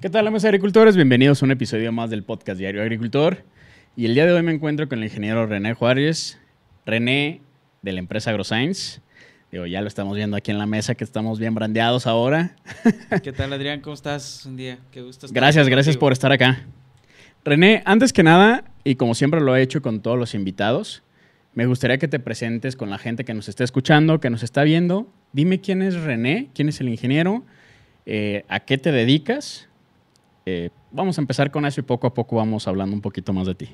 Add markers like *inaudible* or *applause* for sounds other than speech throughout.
¿Qué tal, amigos agricultores? Bienvenidos a un episodio más del podcast Diario Agricultor. Y el día de hoy me encuentro con el ingeniero René Juárez, René de la empresa AgroScience. Digo, ya lo estamos viendo aquí en la mesa que estamos bien brandeados ahora. *laughs* ¿Qué tal, Adrián? ¿Cómo estás? Un día, qué gusto Gracias, gracias por estar acá. René, antes que nada, y como siempre lo he hecho con todos los invitados, me gustaría que te presentes con la gente que nos está escuchando, que nos está viendo. Dime quién es René, quién es el ingeniero, eh, a qué te dedicas eh, vamos a empezar con eso y poco a poco vamos hablando un poquito más de ti.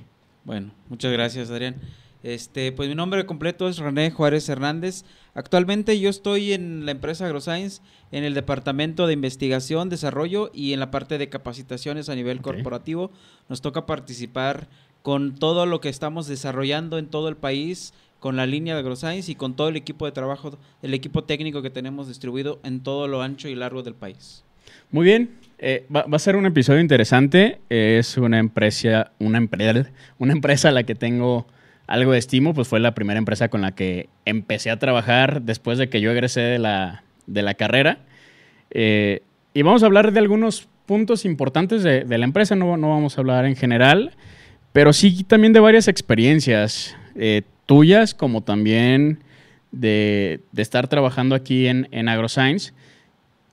Bueno, muchas gracias, Adrián. Este, pues mi nombre completo es René Juárez Hernández. Actualmente yo estoy en la empresa AgroScience, en el departamento de investigación, desarrollo y en la parte de capacitaciones a nivel corporativo. Nos toca participar con todo lo que estamos desarrollando en todo el país, con la línea de AgroScience y con todo el equipo de trabajo, el equipo técnico que tenemos distribuido en todo lo ancho y largo del país. Muy bien, eh, va, a ser un episodio interesante. Es una empresa, una, empresa, una empresa a la que tengo algo de estimo, pues fue la primera empresa con la que empecé a trabajar después de que yo egresé de la, carrera. Eh, y vamos a hablar de algunos puntos importantes de, la empresa, no, vamos a hablar en general, pero sí también de varias experiencias eh, tuyas, como también de, estar trabajando aquí en, en AgroScience.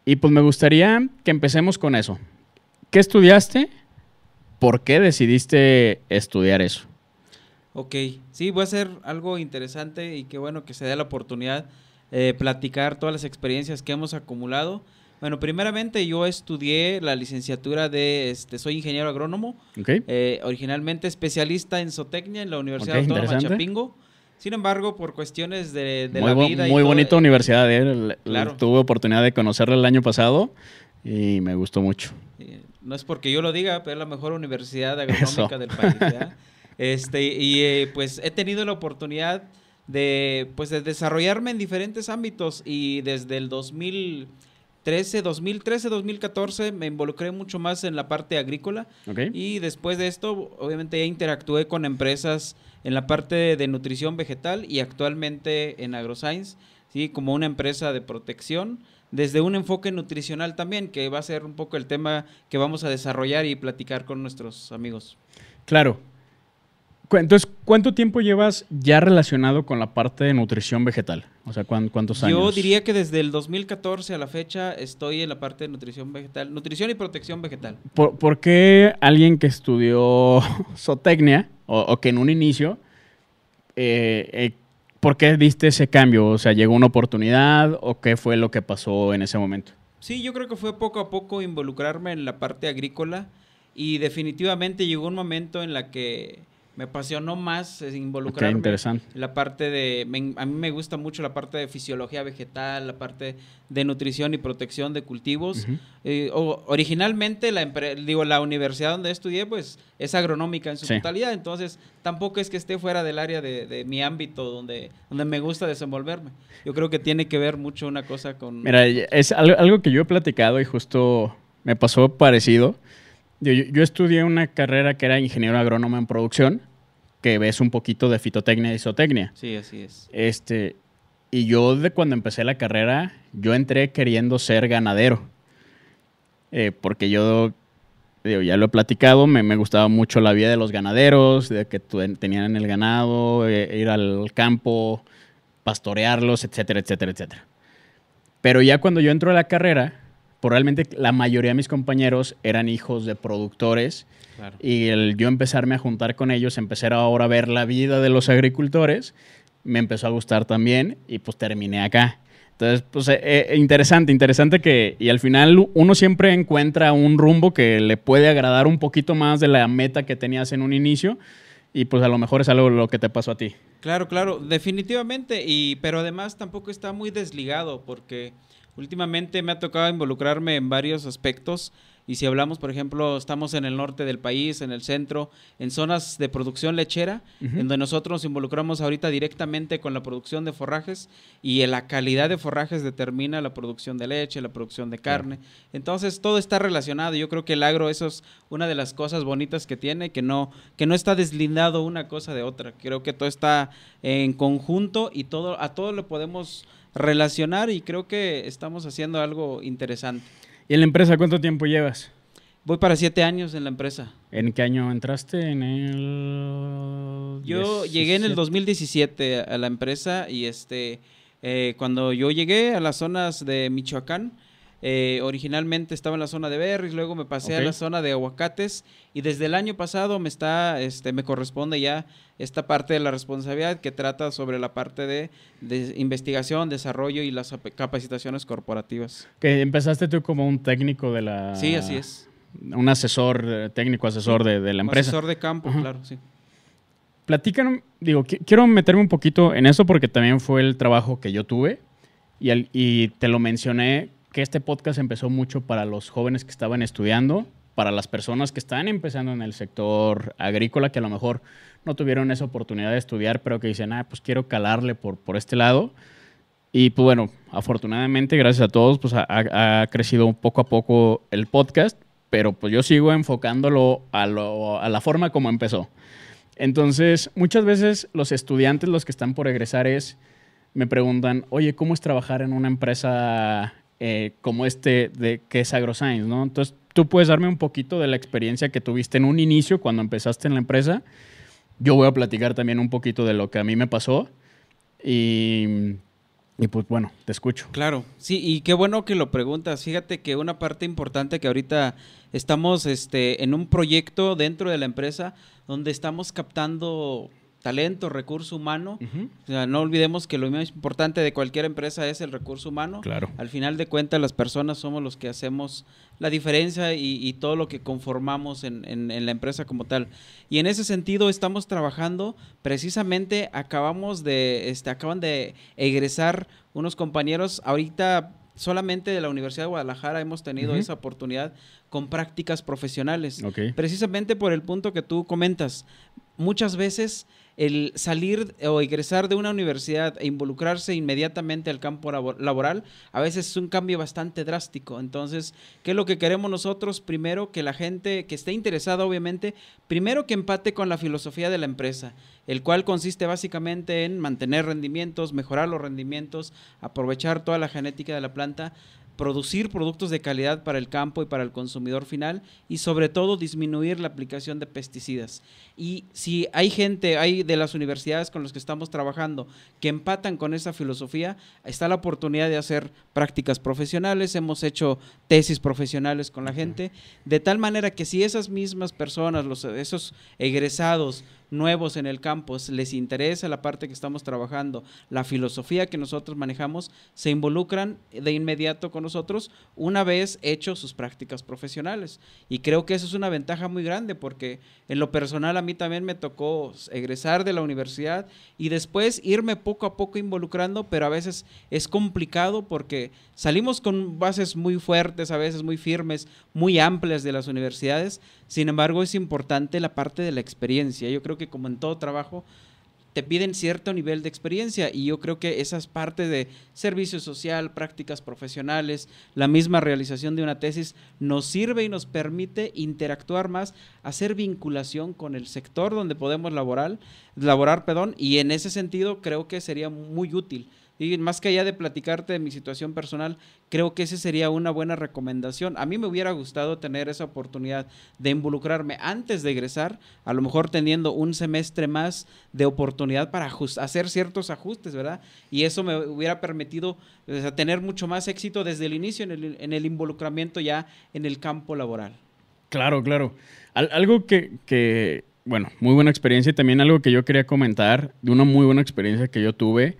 Y pues me gustaría que empecemos con eso. ¿Qué estudiaste? ¿Por qué decidiste estudiar eso? Ok, sí, voy a hacer algo interesante y qué bueno que se dé la oportunidad de eh, platicar todas las experiencias que hemos acumulado. Bueno, primeramente yo estudié la licenciatura de, este, soy ingeniero agrónomo, eh, originalmente especialista en zootecnia en la Universidad Autónoma de Chapingo. Sin embargo, por cuestiones de, la vida. Muy bonita universidad, ¿eh? Tuve oportunidad de conocerla el año pasado y me gustó mucho. No es porque yo lo diga, pero es la mejor universidad agronómica del país. *laughs* este, y eh, pues he tenido la oportunidad de, pues, de desarrollarme en diferentes ámbitos y desde el 2000 13, 2013, 2014 me involucré mucho más en la parte agrícola y después de esto obviamente ya interactué con empresas en la parte de nutrición vegetal y actualmente en AgroScience, ¿sí? como una empresa de protección desde un enfoque nutricional también, que va a ser un poco el tema que vamos a desarrollar y platicar con nuestros amigos. Claro, entonces, ¿cuánto tiempo llevas ya relacionado con la parte de nutrición vegetal? O sea, ¿cuántos años? Yo diría que desde el 2014 a la fecha estoy en la parte de nutrición vegetal, nutrición y protección vegetal. ¿Por, qué alguien que estudió *laughs* zootecnia o, que en un inicio, eh, eh, por qué diste ese cambio? O sea, ¿llegó una oportunidad o qué fue lo que pasó en ese momento? Sí, yo creo que fue poco a poco involucrarme en la parte agrícola y definitivamente llegó un momento en la que me apasionó más eh, involucrarme. Qué interesante. La parte de, a mí me gusta mucho la parte de fisiología vegetal, la parte de nutrición y protección de cultivos. Eh, o, originalmente, la, digo, la universidad donde estudié, pues, es agronómica en su totalidad, entonces tampoco es que esté fuera del área de, mi ámbito donde, donde me gusta desenvolverme. Yo creo que tiene que ver mucho una cosa con... Mira, es algo que yo he platicado y justo me pasó parecido yo, estudié una carrera que era ingeniero agrónomo en producción, que ves un poquito de fitotecnia y isotecnia. Sí, así es. Este, y yo de cuando empecé la carrera, yo entré queriendo ser ganadero. Eh, porque yo, digo, ya lo he platicado, me, me, gustaba mucho la vida de los ganaderos, de que tenían el ganado, eh, ir al campo, pastorearlos, etcétera, etcétera, etcétera. Pero ya cuando yo entro a la carrera, realmente la mayoría de mis compañeros eran hijos de productores y el yo empezarme a juntar con ellos, empezar ahora a ver la vida de los agricultores, me empezó a gustar también y pues terminé acá. Entonces, pues eh, eh, interesante, interesante que, y al final uno siempre encuentra un rumbo que le puede agradar un poquito más de la meta que tenías en un inicio y pues a lo mejor es algo lo que te pasó a ti. Claro, claro, definitivamente, y, pero además tampoco está muy desligado porque Últimamente me ha tocado involucrarme en varios aspectos y si hablamos, por ejemplo, estamos en el norte del país, en el centro, en zonas de producción lechera, en donde nosotros nos involucramos ahorita directamente con la producción de forrajes y la calidad de forrajes determina la producción de leche, la producción de carne. Entonces, todo está relacionado. Yo creo que el agro eso es una de las cosas bonitas que tiene, que no está deslindado una cosa de otra. Creo que todo está en conjunto y todo a todo lo podemos relacionar y creo que estamos haciendo algo interesante. ¿Y en la empresa cuánto tiempo llevas? Voy para siete años en la empresa. ¿En qué año entraste? En el... Yo llegué en el 2017 a la empresa y este, eh, cuando yo llegué a las zonas de Michoacán, eh, originalmente estaba en la zona de berries, luego me pasé a la zona de aguacates y desde el año pasado me está, este, me corresponde ya esta parte de la responsabilidad que trata sobre la parte de, investigación, desarrollo y las capacitaciones corporativas. Que empezaste tú como un técnico de la. Sí, así es. Un asesor eh, técnico, asesor de, la empresa. Asesor de campo, claro, sí. Platícanos, digo, quiero meterme un poquito en eso porque también fue el trabajo que yo tuve y te lo mencioné que este podcast empezó mucho para los jóvenes que estaban estudiando, para las personas que están empezando en el sector agrícola, que a lo mejor no tuvieron esa oportunidad de estudiar, pero que dicen, ah, pues quiero calarle por, por este lado. Y pues bueno, afortunadamente, gracias a todos, pues ha, ha crecido poco a poco el podcast, pero pues yo sigo enfocándolo a, a la forma como empezó. Entonces, muchas veces los estudiantes, los que están por egresar, es, me preguntan, oye, ¿cómo es trabajar en una empresa eh, como este de que es AgroScience, ¿no? Entonces, tú puedes darme un poquito de la experiencia que tuviste en un inicio cuando empezaste en la empresa. Yo voy a platicar también un poquito de lo que a mí me pasó y, y pues bueno, te escucho. Claro, sí, y qué bueno que lo preguntas. Fíjate que una parte importante que ahorita estamos este, en un proyecto dentro de la empresa donde estamos captando talento, recurso humano. no olvidemos que lo más importante de cualquier empresa es el recurso humano. Claro. Al final de cuentas, las personas somos los que hacemos la diferencia y, todo lo que conformamos en, la empresa como tal. Y en ese sentido estamos trabajando, precisamente acabamos de, este, acaban de egresar unos compañeros ahorita solamente de la Universidad de Guadalajara hemos tenido esa oportunidad con prácticas profesionales. Precisamente por el punto que tú comentas. Muchas veces el salir o egresar de una universidad e involucrarse inmediatamente al campo laboral, a veces es un cambio bastante drástico. Entonces, ¿qué es lo que queremos nosotros? Primero, que la gente que esté interesada, obviamente, primero que empate con la filosofía de la empresa, el cual consiste básicamente en mantener rendimientos, mejorar los rendimientos, aprovechar toda la genética de la planta producir productos de calidad para el campo y para el consumidor final y sobre todo disminuir la aplicación de pesticidas. Y si hay gente, hay de las universidades con las que estamos trabajando que empatan con esa filosofía, está la oportunidad de hacer prácticas profesionales, hemos hecho tesis profesionales con la gente, de tal manera que si esas mismas personas, los, esos egresados, nuevos en el campus les interesa la parte que estamos trabajando, la filosofía que nosotros manejamos, se involucran de inmediato con nosotros una vez hecho sus prácticas profesionales. Y creo que eso es una ventaja muy grande porque en lo personal a mí también me tocó egresar de la universidad y después irme poco a poco involucrando, pero a veces es complicado porque salimos con bases muy fuertes, a veces muy firmes, muy amplias de las universidades, sin embargo, es importante la parte de la experiencia. Yo creo que como en todo trabajo, te piden cierto nivel de experiencia y yo creo que esas partes de servicio social, prácticas profesionales, la misma realización de una tesis nos sirve y nos permite interactuar más, hacer vinculación con el sector donde podemos laborar, laborar perdón, y en ese sentido creo que sería muy útil y más que allá de platicarte de mi situación personal, creo que esa sería una buena recomendación. A mí me hubiera gustado tener esa oportunidad de involucrarme antes de egresar, a lo mejor teniendo un semestre más de oportunidad para hacer ciertos ajustes, ¿verdad? Y eso me hubiera permitido tener mucho más éxito desde el inicio en el, involucramiento ya en el campo laboral. Claro, claro. algo que, que, bueno, muy buena experiencia y también algo que yo quería comentar de una muy buena experiencia que yo tuve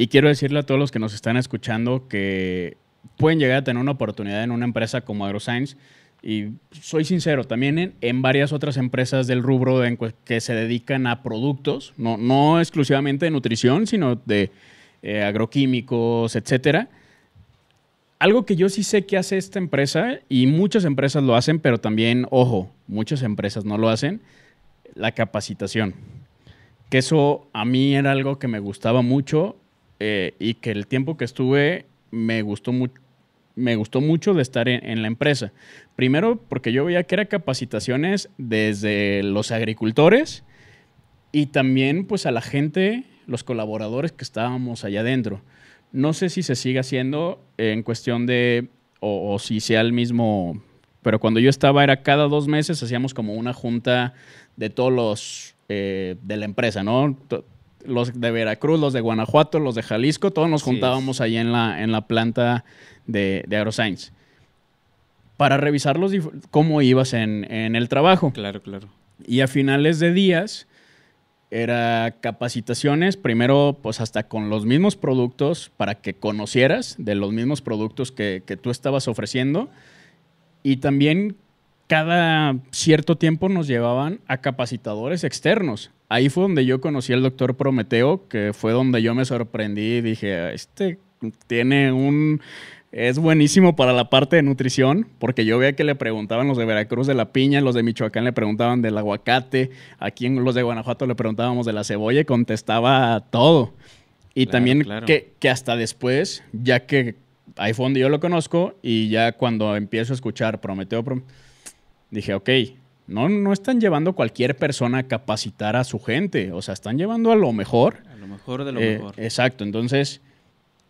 y quiero decirle a todos los que nos están escuchando que pueden llegar a tener una oportunidad en una empresa como AgroScience. Y soy sincero, también en, varias otras empresas del rubro que se dedican a productos, no, exclusivamente de nutrición, sino de eh, agroquímicos, etcétera. Algo que yo sí sé que hace esta empresa, y muchas empresas lo hacen, pero también, ojo, muchas empresas no lo hacen, la capacitación. Que eso a mí era algo que me gustaba mucho eh, y que el tiempo que estuve me gustó mucho me gustó mucho de estar en, la empresa. Primero, porque yo veía que era capacitaciones desde los agricultores y también pues a la gente, los colaboradores que estábamos allá adentro. No sé si se sigue haciendo en cuestión de, o, si sea el mismo, pero cuando yo estaba era cada dos meses hacíamos como una junta de todos los, eh, de la empresa, ¿no? los de Veracruz, los de Guanajuato, los de Jalisco, todos nos juntábamos ahí en la, en la planta de, de AgroScience para revisar cómo ibas en, el trabajo. Claro, claro. Y a finales de días era capacitaciones, primero pues hasta con los mismos productos para que conocieras de los mismos productos que tú estabas ofreciendo y también cada cierto tiempo nos llevaban a capacitadores externos ahí fue donde yo conocí al doctor Prometeo, que fue donde yo me sorprendí y dije, este tiene un... Es buenísimo para la parte de nutrición, porque yo veía que le preguntaban los de Veracruz de la piña, los de Michoacán le preguntaban del aguacate, aquí en los de Guanajuato le preguntábamos de la cebolla y contestaba todo. Y también Que, hasta después, ya que ahí fue donde yo lo conozco y ya cuando empiezo a escuchar Prometeo, dije, ok, no, están llevando cualquier persona a capacitar a su gente, o sea, están llevando a lo mejor. A lo mejor de lo eh, mejor. Exacto, entonces,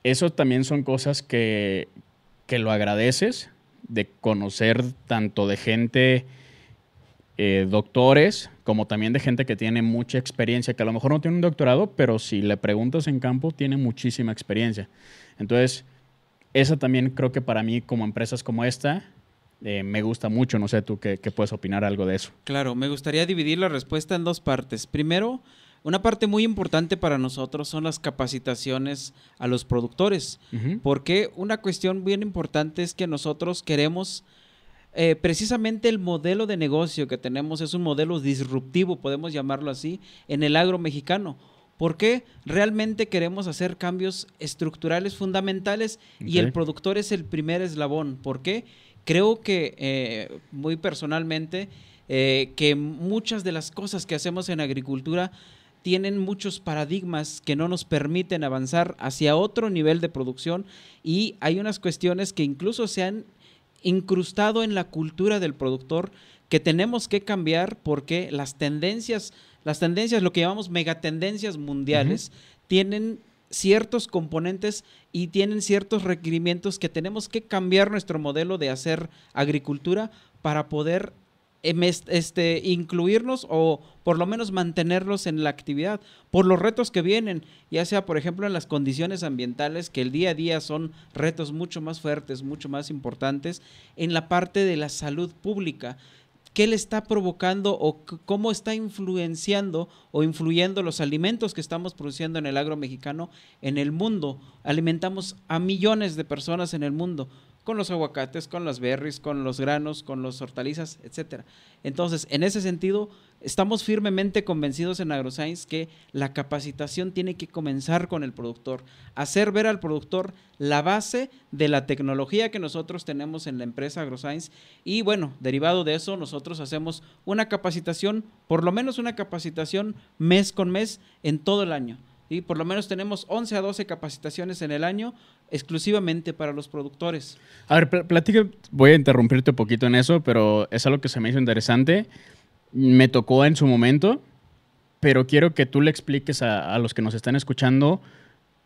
eso también son cosas que, que lo agradeces, de conocer tanto de gente, eh, doctores, como también de gente que tiene mucha experiencia, que a lo mejor no tiene un doctorado, pero si le preguntas en campo, tiene muchísima experiencia. Entonces, esa también creo que para mí, como empresas como esta, eh, me gusta mucho. No sé tú qué, puedes opinar algo de eso. Claro, me gustaría dividir la respuesta en dos partes. Primero, una parte muy importante para nosotros son las capacitaciones a los productores, porque una cuestión bien importante es que nosotros queremos... Eh, precisamente el modelo de negocio que tenemos es un modelo disruptivo, podemos llamarlo así, en el agro mexicano. Porque realmente queremos hacer cambios estructurales fundamentales y el productor es el primer eslabón. ¿Por qué? creo que eh, muy personalmente eh, que muchas de las cosas que hacemos en agricultura tienen muchos paradigmas que no nos permiten avanzar hacia otro nivel de producción y hay unas cuestiones que incluso se han incrustado en la cultura del productor que tenemos que cambiar porque las tendencias, las tendencias, lo que llamamos megatendencias mundiales, tienen ciertos componentes y tienen ciertos requerimientos que tenemos que cambiar nuestro modelo de hacer agricultura para poder em, este, incluirnos o por lo menos mantenerlos en la actividad por los retos que vienen, ya sea por ejemplo en las condiciones ambientales que el día a día son retos mucho más fuertes, mucho más importantes, en la parte de la salud pública qué le está provocando o cómo está influenciando o influyendo los alimentos que estamos produciendo en el agro mexicano en el mundo. Alimentamos a millones de personas en el mundo con los aguacates, con las berries, con los granos, con las hortalizas, etc. Entonces, en ese sentido, estamos firmemente convencidos en AgroScience que la capacitación tiene que comenzar con el productor, hacer ver al productor la base de la tecnología que nosotros tenemos en la empresa AgroScience y bueno, derivado de eso nosotros hacemos una capacitación, por lo menos una capacitación mes con mes en todo el año y por lo menos tenemos 11 a 12 capacitaciones en el año exclusivamente para los productores. A ver, platica, voy a interrumpirte un poquito en eso, pero es algo que se me hizo interesante. Me tocó en su momento, pero quiero que tú le expliques a, los que nos están escuchando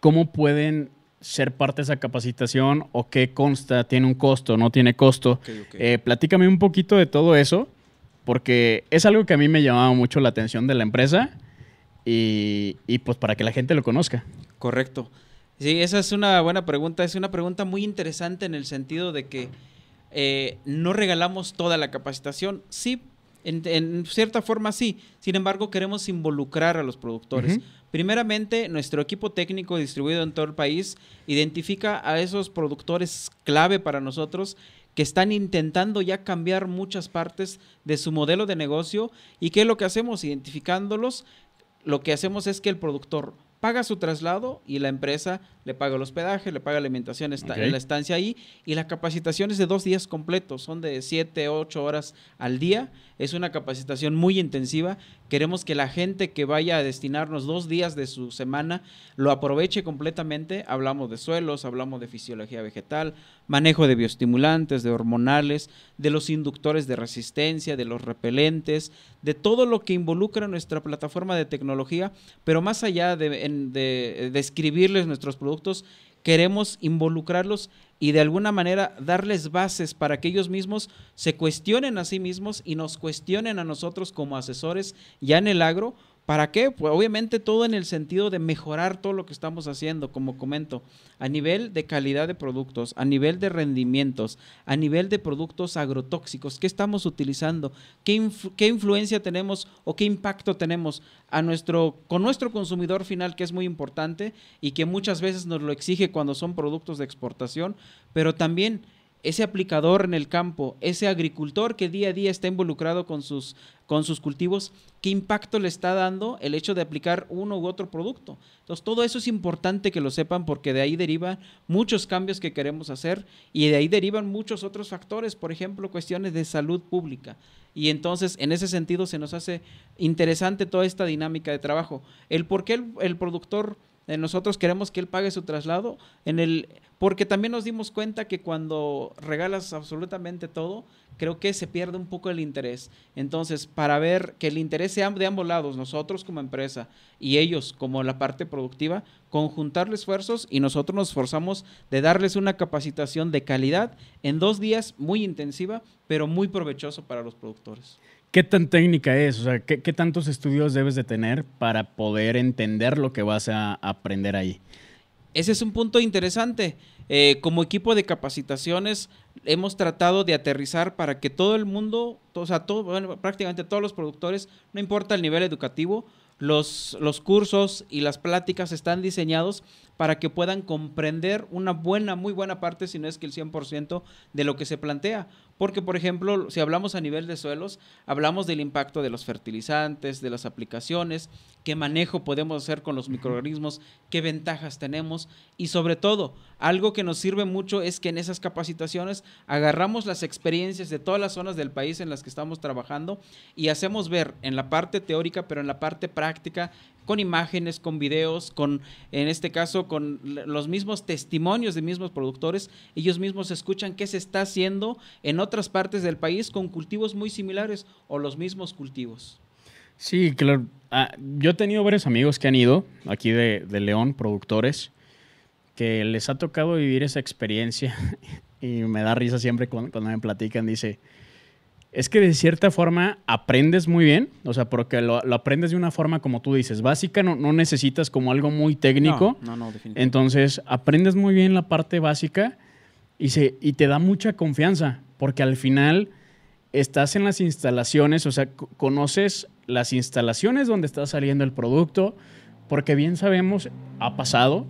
cómo pueden ser parte de esa capacitación o qué consta, tiene un costo, no tiene costo. Eh, platícame un poquito de todo eso, porque es algo que a mí me llamaba mucho la atención de la empresa y, pues para que la gente lo conozca. Correcto. Sí, esa es una buena pregunta. Es una pregunta muy interesante en el sentido de que eh, no regalamos toda la capacitación. Sí, en, cierta forma sí. Sin embargo, queremos involucrar a los productores. Primeramente, nuestro equipo técnico distribuido en todo el país identifica a esos productores clave para nosotros que están intentando ya cambiar muchas partes de su modelo de negocio y qué es lo que hacemos identificándolos lo que hacemos es que el productor paga su traslado y la empresa le paga el hospedaje, le paga la alimentación en la estancia ahí y la capacitación es de dos días completos, son de siete, ocho horas al día, es una capacitación muy intensiva Queremos que la gente que vaya a destinarnos dos días de su semana lo aproveche completamente. Hablamos de suelos, hablamos de fisiología vegetal, manejo de biostimulantes, de hormonales, de los inductores de resistencia, de los repelentes, de todo lo que involucra nuestra plataforma de tecnología, pero más allá de describirles nuestros productos, queremos involucrarlos y de alguna manera darles bases para que ellos mismos se cuestionen a sí mismos y nos cuestionen a nosotros como asesores ya en el agro ¿Para qué? Pues obviamente todo en el sentido de mejorar todo lo que estamos haciendo, como comento, a nivel de calidad de productos, a nivel de rendimientos, a nivel de productos agrotóxicos, qué estamos utilizando, qué, influencia tenemos o qué impacto tenemos a nuestro, con nuestro consumidor final, que es muy importante y que muchas veces nos lo exige cuando son productos de exportación, pero también ese aplicador en el campo, ese agricultor que día a día está involucrado con sus con sus cultivos, qué impacto le está dando el hecho de aplicar uno u otro producto. Entonces, todo eso es importante que lo sepan porque de ahí derivan muchos cambios que queremos hacer y de ahí derivan muchos otros factores, por ejemplo, cuestiones de salud pública. Y entonces, en ese sentido, se nos hace interesante toda esta dinámica de trabajo. El por qué el, productor eh, nosotros queremos que él pague su traslado en el porque también nos dimos cuenta que cuando regalas absolutamente todo, creo que se pierde un poco el interés. Entonces, para ver que el interés sea de ambos lados, nosotros como empresa y ellos como la parte productiva, conjuntarle esfuerzos y nosotros nos esforzamos de darles una capacitación de calidad en dos días muy intensiva, pero muy provechoso para los productores. ¿Qué tan técnica es? O sea, ¿qué, tantos estudios debes de tener para poder entender lo que vas a aprender ahí? Ese es un punto interesante. Eh, como equipo de capacitaciones hemos tratado de aterrizar para que todo el mundo, o sea, prácticamente todos los productores, no importa el nivel educativo, los, los cursos y las pláticas están diseñados para que puedan comprender una buena, muy buena parte, si no es que el 100% de lo que se plantea. Porque, por ejemplo, si hablamos a nivel de suelos, hablamos del impacto de los fertilizantes, de las aplicaciones, qué manejo podemos hacer con los microorganismos, qué ventajas tenemos y sobre todo, algo que nos sirve mucho es que en esas capacitaciones agarramos las experiencias de todas las zonas del país en las que estamos trabajando y hacemos ver en la parte teórica, pero en la parte práctica, con imágenes, con videos, con, en este caso, con los mismos testimonios de mismos productores. Ellos mismos escuchan qué se está haciendo en otras partes del país con cultivos muy similares o los mismos cultivos. Sí, claro. Ah, yo he tenido varios amigos que han ido aquí de, León, productores, que les ha tocado vivir esa experiencia *laughs* y me da risa siempre cuando me platican, dice, es que de cierta forma aprendes muy bien, o sea, porque lo, aprendes de una forma, como tú dices, básica, no, necesitas como algo muy técnico. No, no, definitivamente. Entonces, aprendes muy bien la parte básica y, se, y te da mucha confianza, porque al final estás en las instalaciones, o sea, conoces las instalaciones donde está saliendo el producto, porque bien sabemos, ha pasado,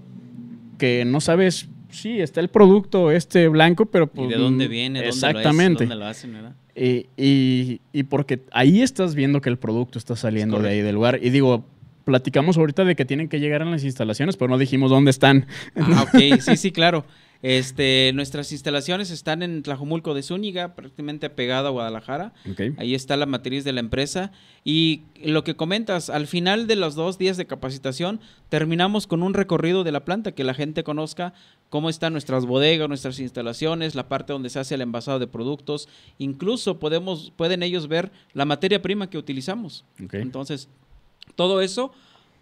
que no sabes sí, está el producto este blanco, pero ¿Y de pues, dónde mm, viene? ¿Dónde exactamente. ¿Dónde lo hacen, Y, porque ahí estás viendo que el producto está saliendo de ahí del lugar. Y digo, platicamos ahorita de que tienen que llegar a las instalaciones, pero no dijimos dónde están. Ah, *laughs* ok, sí, sí, claro. Este, nuestras instalaciones están en Tlajumulco de Zúñiga, prácticamente pegada a Guadalajara. Ahí está la matriz de la empresa. Y lo que comentas, al final de los dos días de capacitación, terminamos con un recorrido de la planta, que la gente conozca cómo están nuestras bodegas, nuestras instalaciones, la parte donde se hace el envasado de productos. Incluso podemos, pueden ellos ver la materia prima que utilizamos. Entonces, todo eso,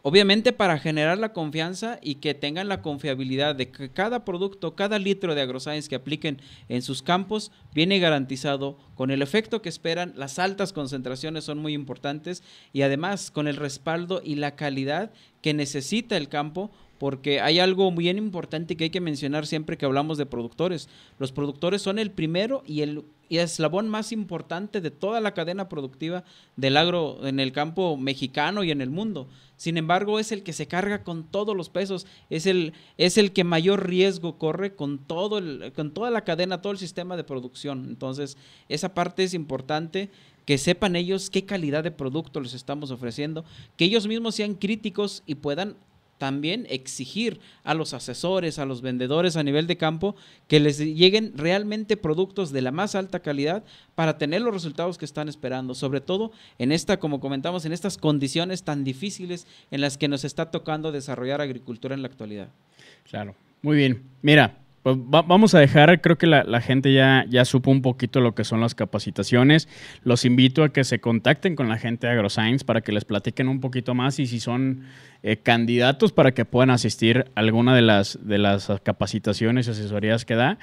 obviamente para generar la confianza y que tengan la confiabilidad de que cada producto, cada litro de agroscience que apliquen en sus campos viene garantizado con el efecto que esperan. Las altas concentraciones son muy importantes y además con el respaldo y la calidad que necesita el campo porque hay algo bien importante que hay que mencionar siempre que hablamos de productores. Los productores son el primero y el eslabón más importante de toda la cadena productiva del agro en el campo mexicano y en el mundo. Sin embargo, es el que se carga con todos los pesos, es el, es el que mayor riesgo corre con, todo el, con toda la cadena, todo el sistema de producción. Entonces, esa parte es importante que sepan ellos qué calidad de producto les estamos ofreciendo, que ellos mismos sean críticos y puedan también exigir a los asesores, a los vendedores a nivel de campo, que les lleguen realmente productos de la más alta calidad para tener los resultados que están esperando, sobre todo en esta, como comentamos, en estas condiciones tan difíciles en las que nos está tocando desarrollar agricultura en la actualidad. Claro, muy bien. Mira, pues vamos a dejar, creo que la, gente ya, ya supo un poquito lo que son las capacitaciones. Los invito a que se contacten con la gente de AgroScience para que les platiquen un poquito más y si son eh, candidatos para que puedan asistir a alguna de las, de las capacitaciones y asesorías que da.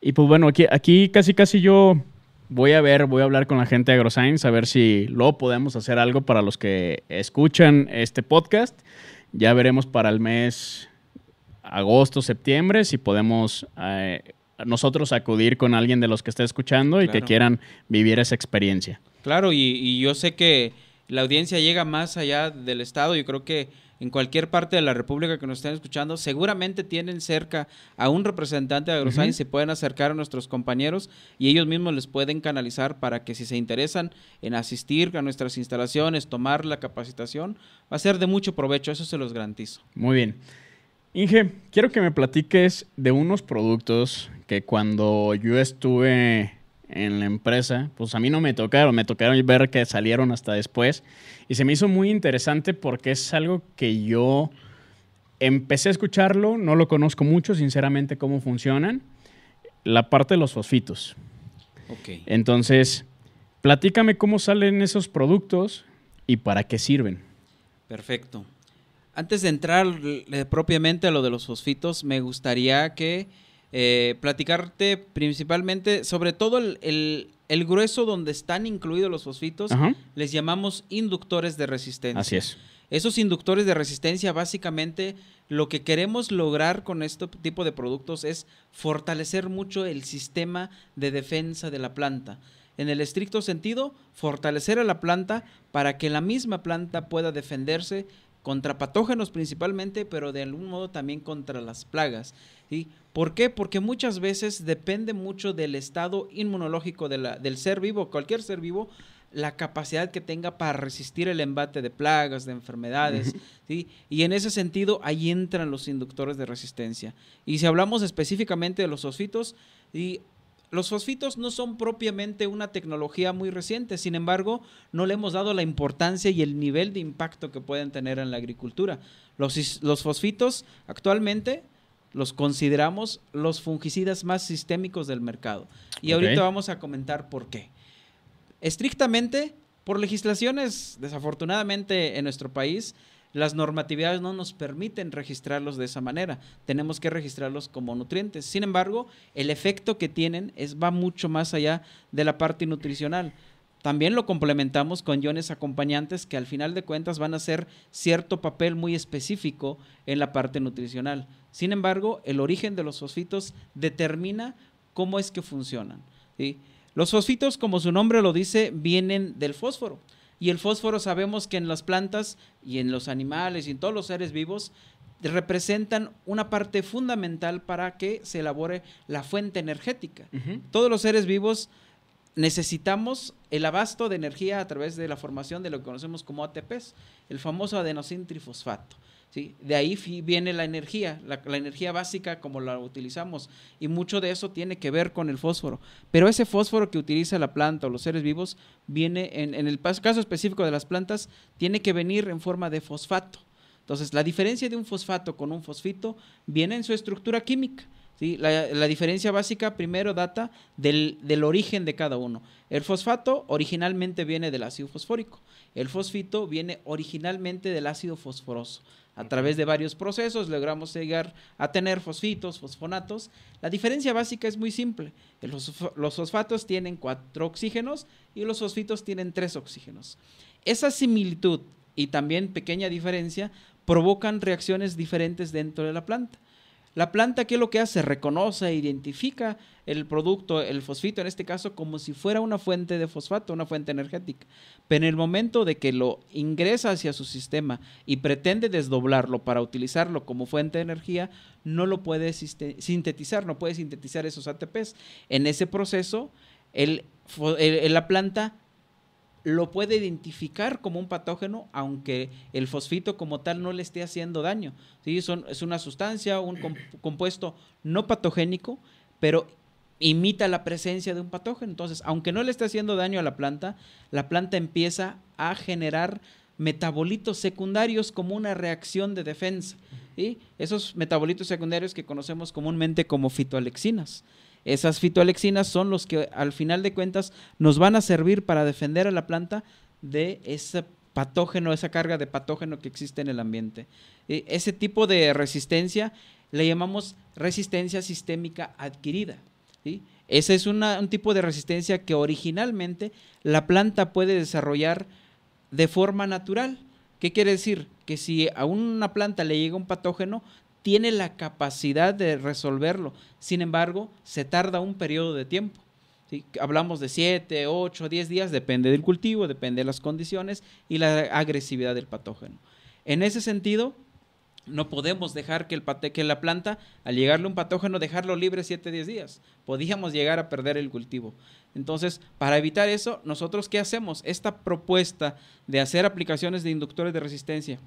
Y pues bueno, aquí, aquí casi casi yo voy a ver, voy a hablar con la gente de AgroScience a ver si luego podemos hacer algo para los que escuchan este podcast. Ya veremos para el mes agosto, septiembre, si podemos eh, nosotros acudir con alguien de los que esté escuchando y que quieran vivir esa experiencia. Claro, y, yo sé que la audiencia llega más allá del Estado, yo creo que en cualquier parte de la República que nos estén escuchando, seguramente tienen cerca a un representante de AgroScience, se pueden acercar a nuestros compañeros y ellos mismos les pueden canalizar para que si se interesan en asistir a nuestras instalaciones, tomar la capacitación, va a ser de mucho provecho, eso se los garantizo. Muy bien. Inge, quiero que me platiques de unos productos que cuando yo estuve en la empresa, pues a mí no me tocaron, me tocaron ver que salieron hasta después. Y se me hizo muy interesante porque es algo que yo empecé a escucharlo, no lo conozco mucho, sinceramente, cómo funcionan, la parte de los fosfitos. Ok. Entonces, platícame cómo salen esos productos y para qué sirven. Perfecto. Antes de entrar eh, propiamente a lo de los fosfitos, me gustaría que eh, platicarte principalmente sobre todo el, grueso donde están incluidos los fosfitos. Les llamamos inductores de resistencia. Así es. Esos inductores de resistencia, básicamente, lo que queremos lograr con este tipo de productos es fortalecer mucho el sistema de defensa de la planta. En el estricto sentido, fortalecer a la planta para que la misma planta pueda defenderse contra patógenos principalmente, pero de algún modo también contra las plagas. ¿sí? ¿Por qué? Porque muchas veces depende mucho del estado inmunológico del ser vivo, cualquier ser vivo, la capacidad que tenga para resistir el embate de plagas, de enfermedades, ¿sí? Y en ese sentido, ahí entran los inductores de resistencia. Y si hablamos específicamente de los osfitos, y los fosfitos no son propiamente una tecnología muy reciente, sin embargo, no le hemos dado la importancia y el nivel de impacto que pueden tener en la agricultura. Los, fosfitos actualmente los consideramos los fungicidas más sistémicos del mercado. Y ahorita vamos a comentar por qué. Estrictamente, por legislaciones, desafortunadamente en nuestro país, las normatividades no nos permiten registrarlos de esa manera. Tenemos que registrarlos como nutrientes. Sin embargo, el efecto que tienen es, va mucho más allá de la parte nutricional. También lo complementamos con iones acompañantes que al final de cuentas van a hacer cierto papel muy específico en la parte nutricional. Sin embargo, el origen de los fosfitos determina cómo es que funcionan. Los fosfitos, como su nombre lo dice, vienen del fósforo. Y el fósforo sabemos que en las plantas y en los animales y en todos los seres vivos representan una parte fundamental para que se elabore la fuente energética. Todos los seres vivos necesitamos el abasto de energía a través de la formación de lo que conocemos como ATPs, el famoso adenosín trifosfato. De ahí viene la energía, la, energía básica como la utilizamos. Y mucho de eso tiene que ver con el fósforo. Pero ese fósforo que utiliza la planta o los seres vivos viene, en el caso específico de las plantas, tiene que venir en forma de fosfato. Entonces, la diferencia de un fosfato con un fosfito viene en su estructura química. La, diferencia básica primero data del, origen de cada uno. El fosfato originalmente viene del ácido fosfórico, el fosfito viene originalmente del ácido fosforoso. A través de varios procesos logramos llegar a tener fosfitos, fosfonatos. La diferencia básica es muy simple. los fosfatos tienen cuatro oxígenos y los fosfitos tienen tres oxígenos. Esa similitud y también pequeña diferencia provocan reacciones diferentes dentro de la planta. La planta, ¿qué es lo que hace? Reconoce, identifica el producto, el fosfito en este caso, como si fuera una fuente de fosfato, una fuente energética. Pero en el momento de que lo ingresa hacia su sistema y pretende desdoblarlo para utilizarlo como fuente de energía, no lo puede sintetizar, no puede sintetizar esos ATPs. En ese proceso, la planta lo puede identificar como un patógeno, aunque el fosfito como tal no le esté haciendo daño. ¿sí? es una sustancia, un compuesto no patogénico, pero imita la presencia de un patógeno. Entonces, aunque no le esté haciendo daño a la planta, la planta empieza a generar metabolitos secundarios como una reacción de defensa. Esos metabolitos secundarios que conocemos comúnmente como fitoalexinas. Esas fitoalexinas son los que al final de cuentas nos van a servir para defender a la planta de ese patógeno, esa carga de patógeno que existe en el ambiente. E, ese tipo de resistencia le llamamos resistencia sistémica adquirida. Ese es un tipo de resistencia que originalmente la planta puede desarrollar de forma natural. ¿Qué quiere decir? Que si a una planta le llega un patógeno, tiene la capacidad de resolverlo. Sin embargo, se tarda un periodo de tiempo. Hablamos de 7, 8, 10 días, depende del cultivo, depende de las condiciones y la agresividad del patógeno. En ese sentido, no podemos dejar que, el que la planta, al llegarle un patógeno, dejarlo libre 7, 10 días. Podíamos llegar a perder el cultivo. Entonces, para evitar eso, nosotros qué hacemos? Esta propuesta de hacer aplicaciones de inductores de resistencia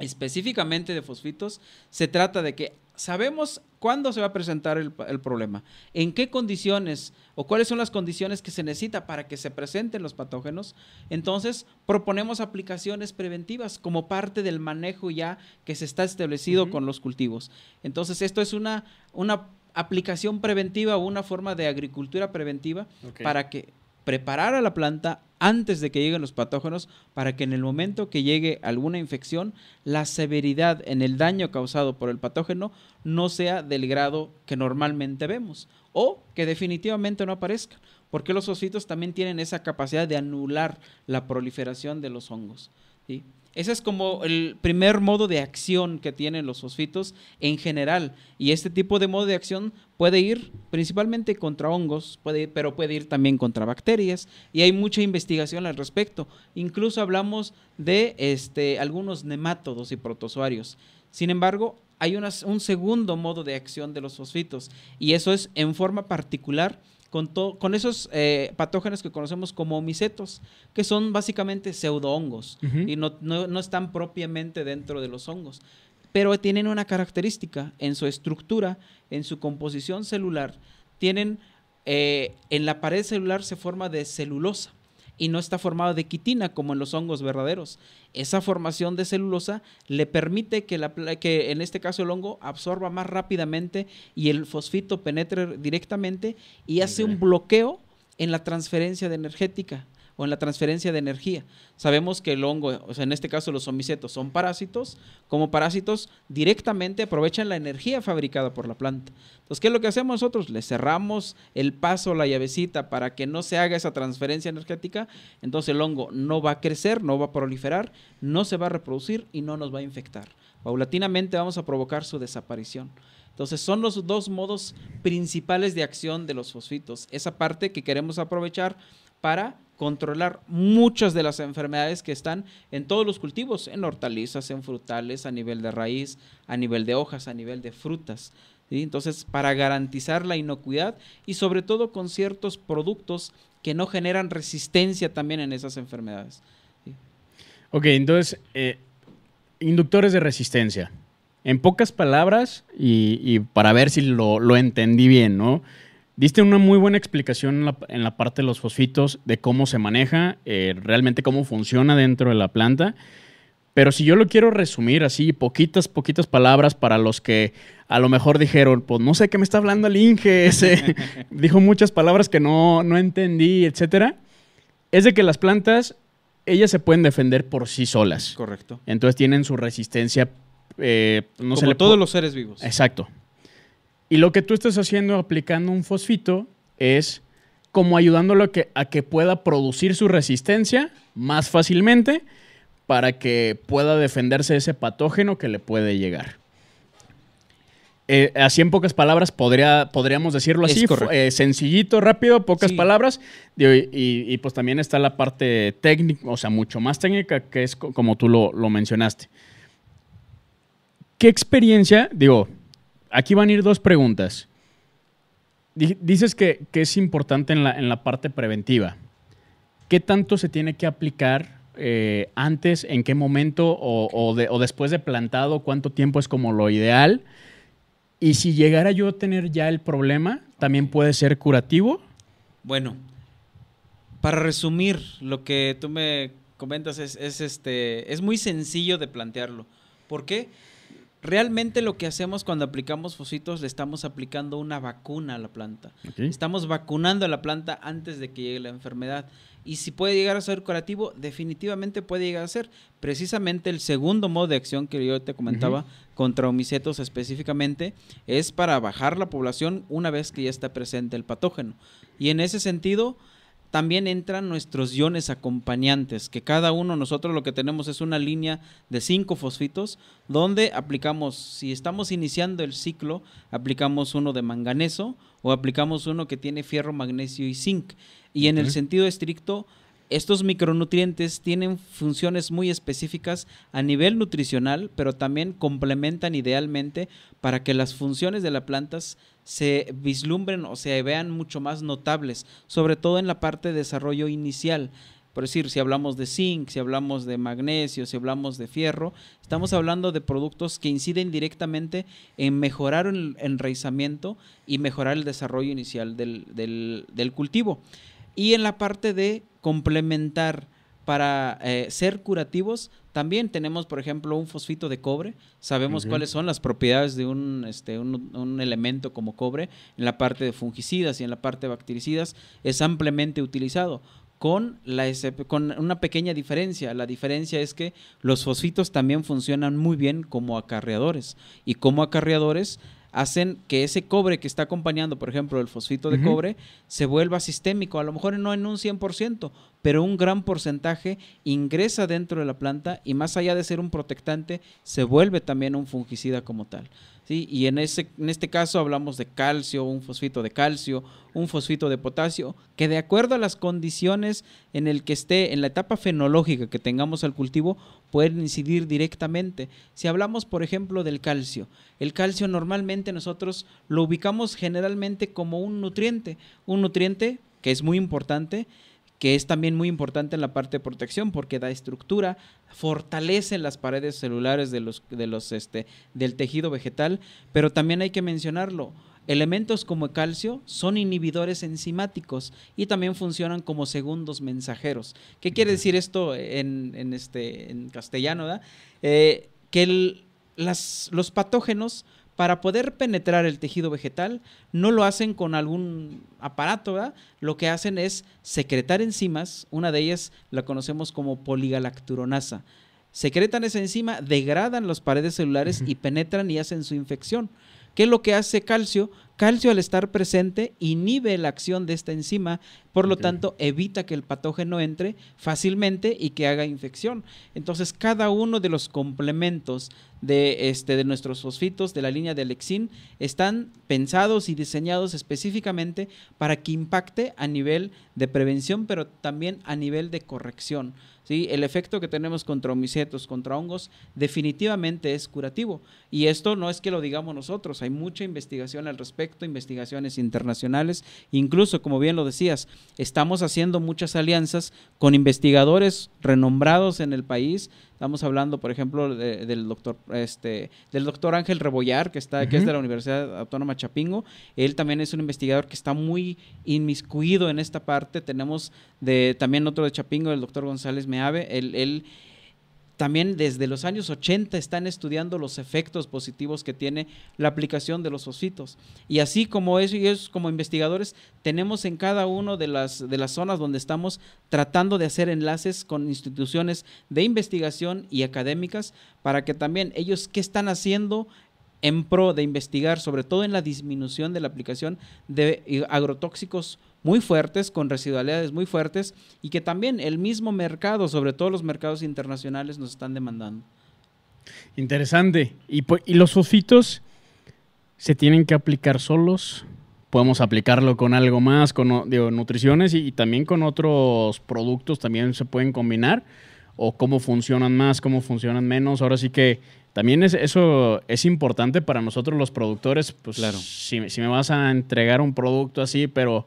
específicamente de fosfitos, se trata de que sabemos cuándo se va a presentar el, problema, en qué condiciones o cuáles son las condiciones que se necesita para que se presenten los patógenos. Entonces, proponemos aplicaciones preventivas como parte del manejo ya que se está establecido con los cultivos. Entonces, esto es una, una aplicación preventiva o una forma de agricultura preventiva para que preparar a la planta antes de que lleguen los patógenos para que en el momento que llegue alguna infección, la severidad en el daño causado por el patógeno no sea del grado que normalmente vemos o que definitivamente no aparezca, porque los ositos también tienen esa capacidad de anular la proliferación de los hongos. Ese es como el primer modo de acción que tienen los fosfitos en general. Y este tipo de modo de acción puede ir principalmente contra hongos, puede pero puede ir también contra bacterias. Y hay mucha investigación al respecto. Incluso hablamos de este, algunos nemátodos y protozoarios. Sin embargo, hay un segundo modo de acción de los fosfitos. Y eso es en forma particular con, esos eh, patógenos que conocemos como micetos que son básicamente pseudohongos hongos y no, no están propiamente dentro de los hongos, pero tienen una característica en su estructura, en su composición celular, tienen eh, en la pared celular se forma de celulosa y no está formado de quitina como en los hongos verdaderos. Esa formación de celulosa le permite que, la, que en este caso el hongo absorba más rápidamente y el fosfito penetre directamente y hace un bloqueo en la transferencia de energética o en la transferencia de energía. Sabemos que el hongo, o sea, en este caso los homicetos, son parásitos. Como parásitos, directamente aprovechan la energía fabricada por la planta. Entonces, ¿qué es lo que hacemos nosotros? Le cerramos el paso, la llavecita, para que no se haga esa transferencia energética. Entonces, el hongo no va a crecer, no va a proliferar, no se va a reproducir y no nos va a infectar. Paulatinamente vamos a provocar su desaparición. Entonces son los dos modos principales de acción de los fosfitos. Esa parte que queremos aprovechar para controlar muchas de las enfermedades que están en todos los cultivos, en hortalizas, en frutales, a nivel de raíz, a nivel de hojas, a nivel de frutas. Entonces, para garantizar la inocuidad y sobre todo con ciertos productos que no generan resistencia también en esas enfermedades. Ok, entonces, eh, inductores de resistencia. En pocas palabras, y, para ver si lo entendí bien, ¿no? Diste una muy buena explicación en la, parte de los fosfitos, de cómo se maneja, eh, realmente cómo funciona dentro de la planta. Pero si yo lo quiero resumir así, poquitas, poquitas palabras para los que a lo mejor dijeron, pues no sé qué me está hablando el Inge, ese *laughs* dijo muchas palabras que no, no entendí, etcétera, es de que las plantas, ellas se pueden defender por sí solas. Correcto. Entonces tienen su resistencia. Eh, no Como todos los seres vivos. Exacto. Y lo que tú estás haciendo aplicando un fosfito es como ayudándolo a que, pueda producir su resistencia más fácilmente para que pueda defenderse ese patógeno que le puede llegar. Eh, así en pocas palabras podría, podríamos decirlo así, eh, sencillito, rápido, pocas palabras. Y, pues también está la parte técnica, o sea, mucho más técnica, que es como tú lo, lo mencionaste. ¿Qué experiencia, digo, aquí van a ir dos preguntas. Dices que, es importante en la, parte preventiva. ¿Qué tanto se tiene que aplicar eh, antes, en qué momento o, después de plantado? ¿Cuánto tiempo es como lo ideal? Y si llegara yo a tener ya el problema, ¿también puede ser curativo? Bueno, para resumir, lo que tú me comentas es, este, es muy sencillo de plantearlo. ¿Por qué? Realmente lo que hacemos cuando aplicamos fositos, le estamos aplicando una vacuna a la planta. Estamos vacunando a la planta antes de que llegue la enfermedad. Y si puede llegar a ser curativo, definitivamente puede llegar a ser. Precisamente el segundo modo de acción que yo te comentaba, contra homicetos específicamente, es para bajar la población una vez que ya está presente el patógeno. Y en ese sentido, también entran nuestros iones acompañantes, que cada uno nosotros lo que tenemos es una línea de cinco fosfitos, donde aplicamos, si estamos iniciando el ciclo, aplicamos uno de manganeso o aplicamos uno que tiene fierro, magnesio y zinc. Y en el sentido estricto, estos micronutrientes tienen funciones muy específicas a nivel nutricional, pero también complementan idealmente para que las funciones de las plantas se vislumbren o se vean mucho más notables, sobre todo en la parte de desarrollo inicial. Por decir, si hablamos de zinc, si hablamos de magnesio, si hablamos de fierro, estamos hablando de productos que inciden directamente en mejorar el enraizamiento y mejorar el desarrollo inicial del, del cultivo. Y en la parte de complementar para eh, ser curativos. También tenemos, por ejemplo, un fosfito de cobre. Sabemos cuáles son las propiedades de este, un, elemento como cobre en la parte de fungicidas y en la parte de bactericidas. Es ampliamente utilizado. Con, la, con una pequeña diferencia. La diferencia es que los fosfitos también funcionan muy bien como acarreadores. Y como acarreadores hacen que ese cobre que está acompañando, por ejemplo, el fosfito de cobre, se vuelva sistémico, a lo mejor no en un 100%, pero un gran porcentaje ingresa dentro de la planta y más allá de ser un protectante, se vuelve también un fungicida como tal. ¿sí? Y en, ese, en este caso hablamos de calcio, un fosfito de calcio, un fosfito de potasio, que de acuerdo a las condiciones en el que esté, en la etapa fenológica que tengamos al cultivo, pueden incidir directamente. Si hablamos, por ejemplo, del calcio, el calcio normalmente nosotros lo ubicamos generalmente como un nutriente, un nutriente que es muy importante, que es también muy importante en la parte de protección porque da estructura, fortalece las paredes celulares de los, este, del tejido vegetal, pero también hay que mencionarlo. Elementos como el calcio son inhibidores enzimáticos y también funcionan como segundos mensajeros. ¿Qué quiere decir esto en, este, castellano? Eh, que los patógenos para poder penetrar el tejido vegetal, no lo hacen con algún aparato, Lo que hacen es secretar enzimas, una de ellas la conocemos como poligalacturonasa. Secretan esa enzima, degradan las paredes celulares y penetran y hacen su infección. ¿Qué es lo que hace calcio? Calcio al estar presente inhibe la acción de esta enzima, por lo tanto, evita que el patógeno entre fácilmente y que haga infección. Entonces, cada uno de los complementos de, este, de nuestros fosfitos de la línea de Lexin están pensados y diseñados específicamente para que impacte a nivel de prevención, pero también a nivel de corrección. ¿sí? El efecto que tenemos contra homicetos, contra hongos, definitivamente es curativo. Y esto no es que lo digamos nosotros, hay mucha investigación al respecto, investigaciones internacionales, incluso, como bien lo decías, Estamos haciendo muchas alianzas con investigadores renombrados en el país. Estamos hablando, por ejemplo, del doctor este, del doctor Ángel Rebollar, que está, que es de la Universidad Autónoma Chapingo. Él también es un investigador que está muy inmiscuido en esta parte. Tenemos de también otro de Chapingo, el doctor González Meave. él también desde los años 80 están estudiando los efectos positivos que tiene la aplicación de los fosfitos. Y así como eso, ellos como investigadores tenemos en cada una de las, de las zonas donde estamos tratando de hacer enlaces con instituciones de investigación y académicas para que también ellos qué están haciendo en pro de investigar, sobre todo en la disminución de la aplicación de agrotóxicos muy fuertes, con residualidades muy fuertes y que también el mismo mercado, sobre todo los mercados internacionales, nos están demandando. Interesante. ¿Y, los fosfitos se tienen que aplicar solos? podemos aplicarlo con algo más, con nutriciones y, también con otros productos también se pueden combinar o cómo funcionan más, cómo funcionan menos. Ahora sí que también es, eso es importante para nosotros los productores. Pues claro. si, si me vas a entregar un producto así, pero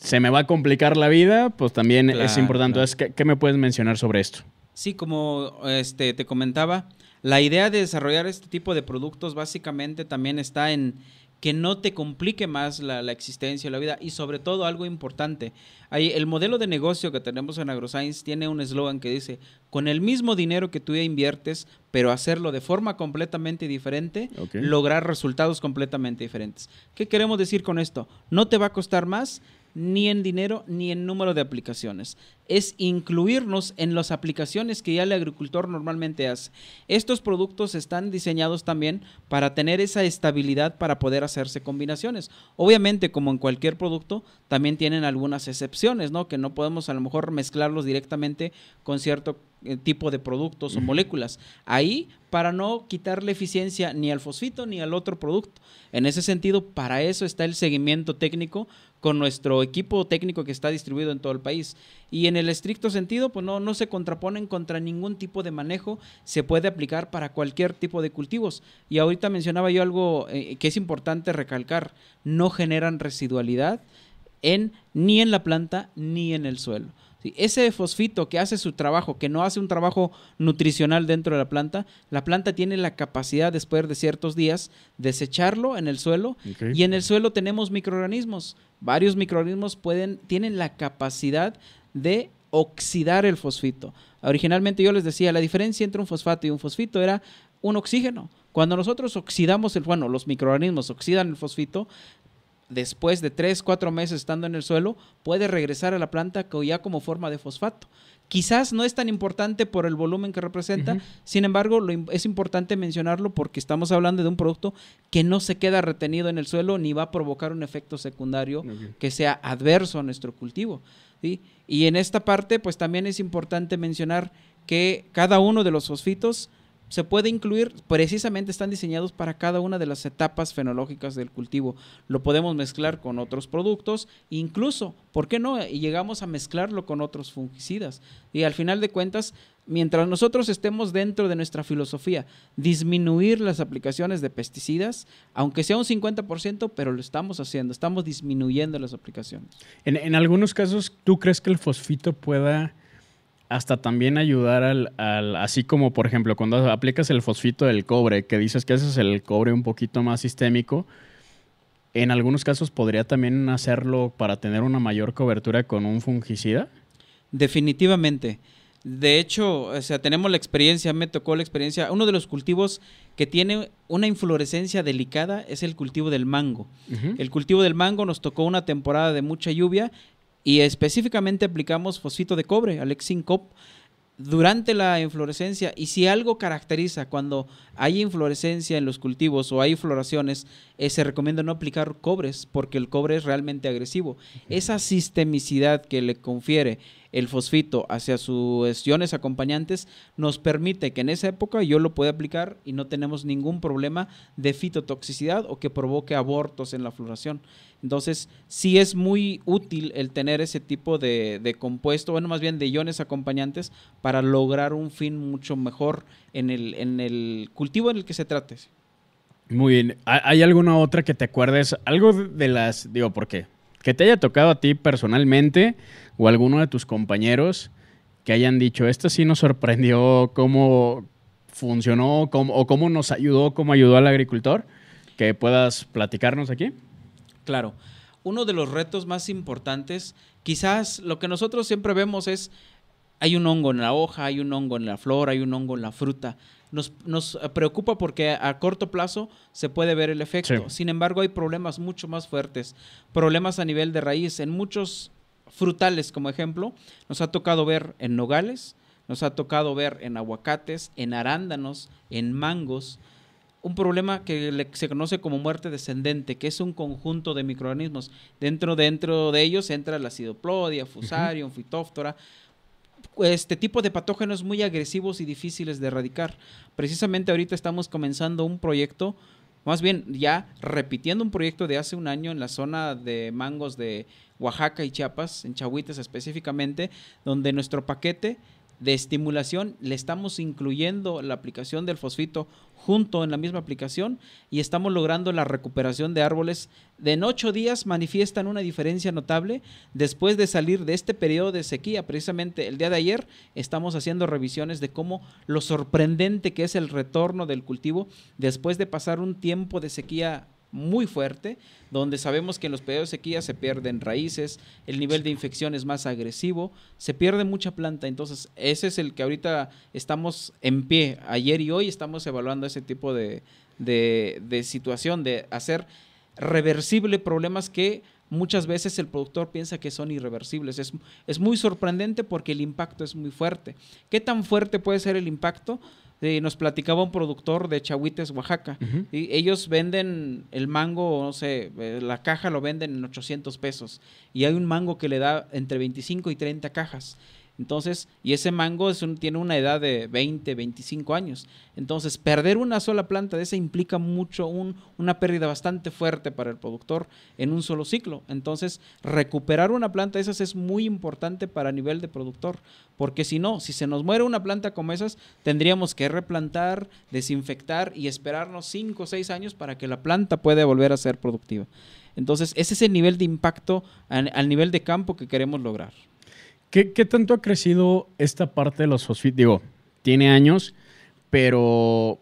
se me va a complicar la vida, pues también es importante. ¿qué, me puedes mencionar sobre esto? Sí, como este, te comentaba, la idea de desarrollar este tipo de productos básicamente también está en que no te complique más la, existencia existencia, la vida y sobre todo algo importante. Ahí, el modelo de negocio que tenemos en AgroScience tiene un eslogan que dice, con el mismo dinero que tú ya inviertes, pero hacerlo de forma completamente diferente, lograr resultados completamente diferentes. ¿Qué queremos decir con esto? No te va a costar más, ni en dinero ni en número de aplicaciones. Es incluirnos en las aplicaciones que ya el agricultor normalmente hace. Estos productos están diseñados también para tener esa estabilidad para poder hacerse combinaciones. Obviamente, como en cualquier producto, también tienen algunas excepciones, ¿no? Que no podemos a lo mejor mezclarlos directamente con cierto eh, tipo de productos o moléculas. Ahí, para no quitarle eficiencia ni al fosfito ni al otro producto. En ese sentido, para eso está el seguimiento técnico con nuestro equipo técnico que está distribuido en todo el país. Y en el estricto sentido, pues no, no se contraponen contra ningún tipo de manejo, se puede aplicar para cualquier tipo de cultivos. Y ahorita mencionaba yo algo eh, que es importante recalcar, no generan residualidad en, ni en la planta ni en el suelo ese fosfito que hace su trabajo, que no hace un trabajo nutricional dentro de la planta, la planta tiene la capacidad después de ciertos días desecharlo en el suelo y en el suelo tenemos microorganismos. Varios microorganismos pueden, tienen la capacidad de oxidar el fosfito. Originalmente yo les decía, la diferencia entre un fosfato y un fosfito era un oxígeno. Cuando nosotros oxidamos el, bueno, los microorganismos oxidan el fosfito, después de tres, cuatro meses estando en el suelo, puede regresar a la planta ya como forma de fosfato. Quizás no es tan importante por el volumen que representa, sin embargo, es importante mencionarlo porque estamos hablando de un producto que no se queda retenido en el suelo ni va a provocar un efecto secundario que sea adverso a nuestro cultivo. Y en esta parte, pues también es importante mencionar que cada uno de los fosfitos se puede incluir, precisamente están diseñados para cada una de las etapas fenológicas del cultivo. Lo podemos mezclar con otros productos, incluso, ¿por qué no? Y llegamos a mezclarlo con otros fungicidas. Y al final de cuentas, mientras nosotros estemos dentro de nuestra filosofía, disminuir las aplicaciones de pesticidas, aunque sea un 50%, pero lo estamos haciendo, estamos disminuyendo las aplicaciones. En, en algunos casos, ¿tú crees que el fosfito pueda hasta también ayudar al, así como por ejemplo cuando aplicas el fosfito del cobre, que dices que haces el cobre un poquito más sistémico, en algunos casos podría también hacerlo para tener una mayor cobertura con un fungicida. Definitivamente. De hecho, o sea, tenemos la experiencia, me tocó la experiencia, uno de los cultivos que tiene una inflorescencia delicada es el cultivo del mango. El cultivo del mango nos tocó una temporada de mucha lluvia y específicamente aplicamos fosfito de cobre, Alexin Cop, durante la inflorescencia. Y si algo caracteriza cuando hay inflorescencia en los cultivos o hay floraciones, eh, se recomienda no aplicar cobres porque el cobre es realmente agresivo. Esa sistemicidad que le confiere el fosfito hacia sus iones acompañantes nos permite que en esa época yo lo pueda aplicar y no tenemos ningún problema de fitotoxicidad o que provoque abortos en la floración. Entonces, sí es muy útil el tener ese tipo de, compuesto, bueno, más bien de iones acompañantes para lograr un fin mucho mejor en el, en el cultivo en el que se trate. Muy bien. ¿Hay alguna otra que te acuerdes? Algo de las, digo, ¿por qué? Que te haya tocado a ti personalmente o alguno de tus compañeros que hayan dicho, esto sí nos sorprendió cómo funcionó o cómo nos ayudó, cómo ayudó al agricultor, que puedas platicarnos aquí. Claro. Uno de los retos más importantes, quizás lo que nosotros siempre vemos es, hay un hongo en la hoja, hay un hongo en la flor, hay un hongo en la fruta, nos, eh, preocupa porque a, corto plazo se puede ver el efecto. Sin embargo, hay problemas mucho más fuertes, problemas a nivel de raíz. En muchos frutales, como ejemplo, nos ha tocado ver en nogales, nos ha tocado ver en aguacates, en arándanos, en mangos un problema que se conoce como muerte descendente, que es un conjunto de microorganismos. Dentro, dentro de ellos entra la acidoplodia, fusarium, uh este tipo de patógenos muy agresivos y difíciles de erradicar. Precisamente ahorita estamos comenzando un proyecto, más bien ya repitiendo un proyecto de hace un año en la zona de mangos de Oaxaca y Chiapas, en Chahuitas específicamente, donde nuestro paquete de estimulación, le estamos incluyendo la aplicación del fosfito junto en la misma aplicación y estamos logrando la recuperación de árboles. De en ocho días manifiestan una diferencia notable después de salir de este periodo de sequía. Precisamente el día de ayer estamos haciendo revisiones de cómo lo sorprendente que es el retorno del cultivo después de pasar un tiempo de sequía muy fuerte, donde sabemos que en los periodos de sequía se pierden raíces, el nivel de infección es más agresivo, se pierde mucha planta, entonces ese es el que ahorita estamos en pie, ayer y hoy estamos evaluando ese tipo de, de, situación, de hacer reversible problemas que muchas veces el productor piensa que son irreversibles. Es, es muy sorprendente porque el impacto es muy fuerte. ¿Qué tan fuerte puede ser el impacto? nos platicaba un productor de Chahuites, Oaxaca. y ellos venden el mango, no sé, eh, la caja lo venden en 800 pesos. Y hay un mango que le da entre 25 y 30 cajas. Entonces, y ese mango tiene una edad de 20, 25 años. Entonces, perder una sola planta de esa implica mucho, una pérdida bastante fuerte para el productor en un solo ciclo. Entonces, recuperar una planta de esas es muy importante para nivel de productor, porque si no, si se nos muere una planta como esas, tendríamos que replantar, desinfectar y esperarnos 5 o 6 años para que la planta pueda volver a ser productiva. Entonces, ese es el nivel de impacto al nivel de campo que queremos lograr. ¿Qué, tanto ha crecido esta parte de los fosfitos? Digo, tiene años, pero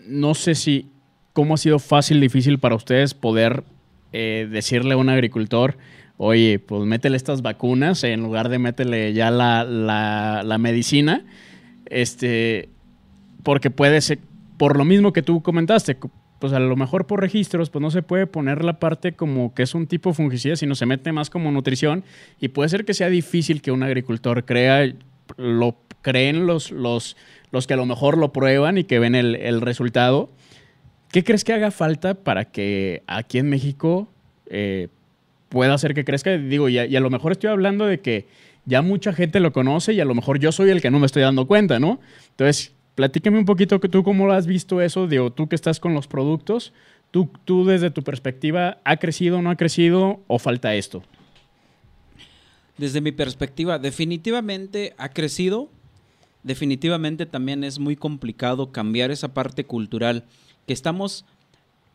no sé si cómo ha sido fácil, difícil para ustedes poder eh, decirle a un agricultor, oye, pues métele estas vacunas en lugar de métele ya la, la medicina, este, porque puede ser, por lo mismo que tú comentaste, pues a lo mejor por registros, pues no se puede poner la parte como que es un tipo fungicida, sino se mete más como nutrición y puede ser que sea difícil que un agricultor crea, lo creen los, los, los que a lo mejor lo prueban y que ven el, resultado. ¿Qué crees que haga falta para que aquí en México eh, pueda hacer que crezca? Digo, y y a lo mejor estoy hablando de que ya mucha gente lo conoce y a lo mejor yo soy el que no me estoy dando cuenta, ¿no? Entonces, Platícame un poquito que tú cómo lo has visto eso, digo, tú que estás con los productos, tú, tú desde tu perspectiva, ¿ha crecido, no ha crecido o falta esto? Desde mi perspectiva, definitivamente ha crecido, definitivamente también es muy complicado cambiar esa parte cultural, que estamos,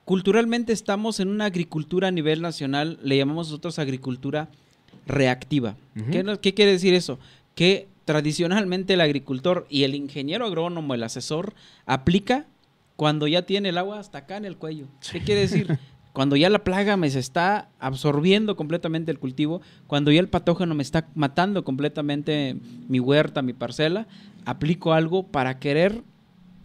culturalmente estamos en una agricultura a nivel nacional, le llamamos nosotros agricultura reactiva. ¿Qué, ¿Qué, quiere decir eso? que tradicionalmente el agricultor y el ingeniero agrónomo, el asesor, aplica cuando ya tiene el agua hasta acá en el cuello. ¿Qué quiere decir? *laughs* Cuando ya la plaga me está absorbiendo completamente el cultivo, cuando ya el patógeno me está matando completamente mi huerta, mi parcela, aplico algo para querer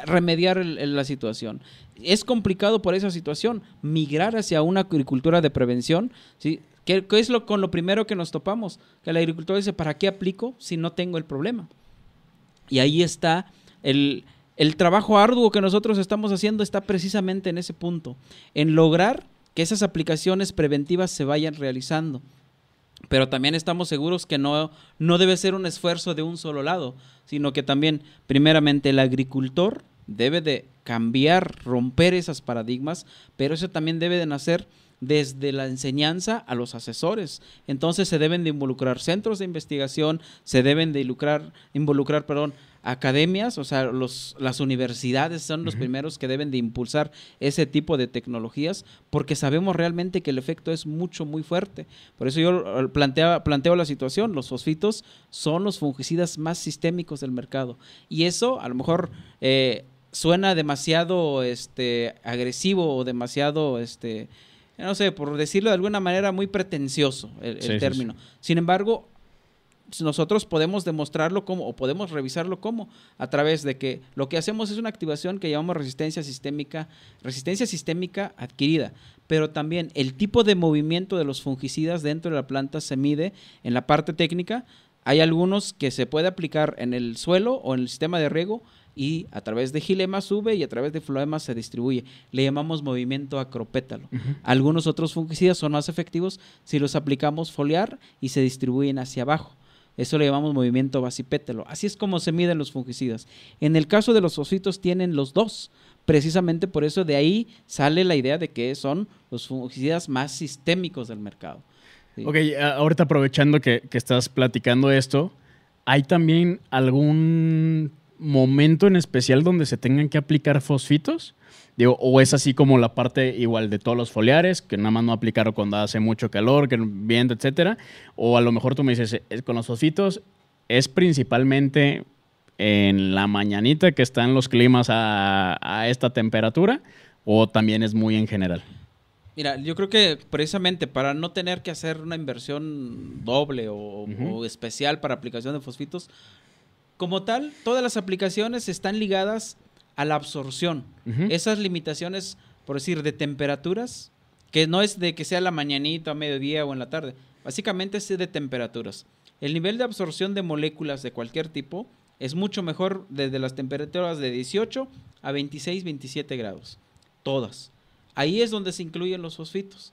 remediar la situación. Es complicado por esa situación migrar hacia una agricultura de prevención. ¿sí? ¿Qué, es lo, con lo primero que nos topamos? Que el agricultor dice, ¿para qué aplico si no tengo el problema? Y ahí está el, el trabajo arduo que nosotros estamos haciendo está precisamente en ese punto, en lograr que esas aplicaciones preventivas se vayan realizando. Pero también estamos seguros que no, no debe ser un esfuerzo de un solo lado, sino que también, primeramente, el agricultor debe de cambiar, romper esas paradigmas, pero eso también debe de nacer desde la enseñanza a los asesores. Entonces se deben de involucrar centros de investigación, se deben de involucrar, involucrar perdón, academias, o sea, los, las universidades son los primeros que deben de impulsar ese tipo de tecnologías, porque sabemos realmente que el efecto es mucho, muy fuerte. Por eso yo eh, planteaba, planteo la situación, los fosfitos son los fungicidas más sistémicos del mercado. Y eso a lo mejor eh, suena demasiado este, agresivo o demasiado... Este, no sé, por decirlo de alguna manera, muy pretencioso el, término. Sin embargo, nosotros podemos demostrarlo como, o podemos revisarlo como, a través de que lo que hacemos es una activación que llamamos resistencia sistémica, resistencia sistémica adquirida, pero también el tipo de movimiento de los fungicidas dentro de la planta se mide en la parte técnica. Hay algunos que se puede aplicar en el suelo o en el sistema de riego, y a través de gilema sube y a través de floema se distribuye. Le llamamos movimiento acropétalo. Algunos otros fungicidas son más efectivos si los aplicamos foliar y se distribuyen hacia abajo. Eso le llamamos movimiento basipétalo. Así es como se miden los fungicidas. En el caso de los ositos tienen los dos. Precisamente por eso de ahí sale la idea de que son los fungicidas más sistémicos del mercado. Ok, ahorita aprovechando que, estás platicando esto, ¿hay también algún momento en especial donde se tengan que aplicar fosfitos? Digo, o es así como la parte igual de todos los foliares, que nada más no aplicar cuando hace mucho calor, que viento, etcétera. O a lo mejor tú me dices, con los fosfitos es principalmente en la mañanita que están los climas a, esta temperatura, o también es muy en general. Mira, yo creo que precisamente para no tener que hacer una inversión doble o especial para aplicación de fosfitos, como tal, todas las aplicaciones están ligadas a la absorción. Esas limitaciones, por decir, de temperaturas, que no es de que sea la mañanita, a mediodía o en la tarde, básicamente es de temperaturas. El nivel de absorción de moléculas de cualquier tipo es mucho mejor desde las temperaturas de 18 a 26, 27 grados. Todas. Ahí es donde se incluyen los fosfitos.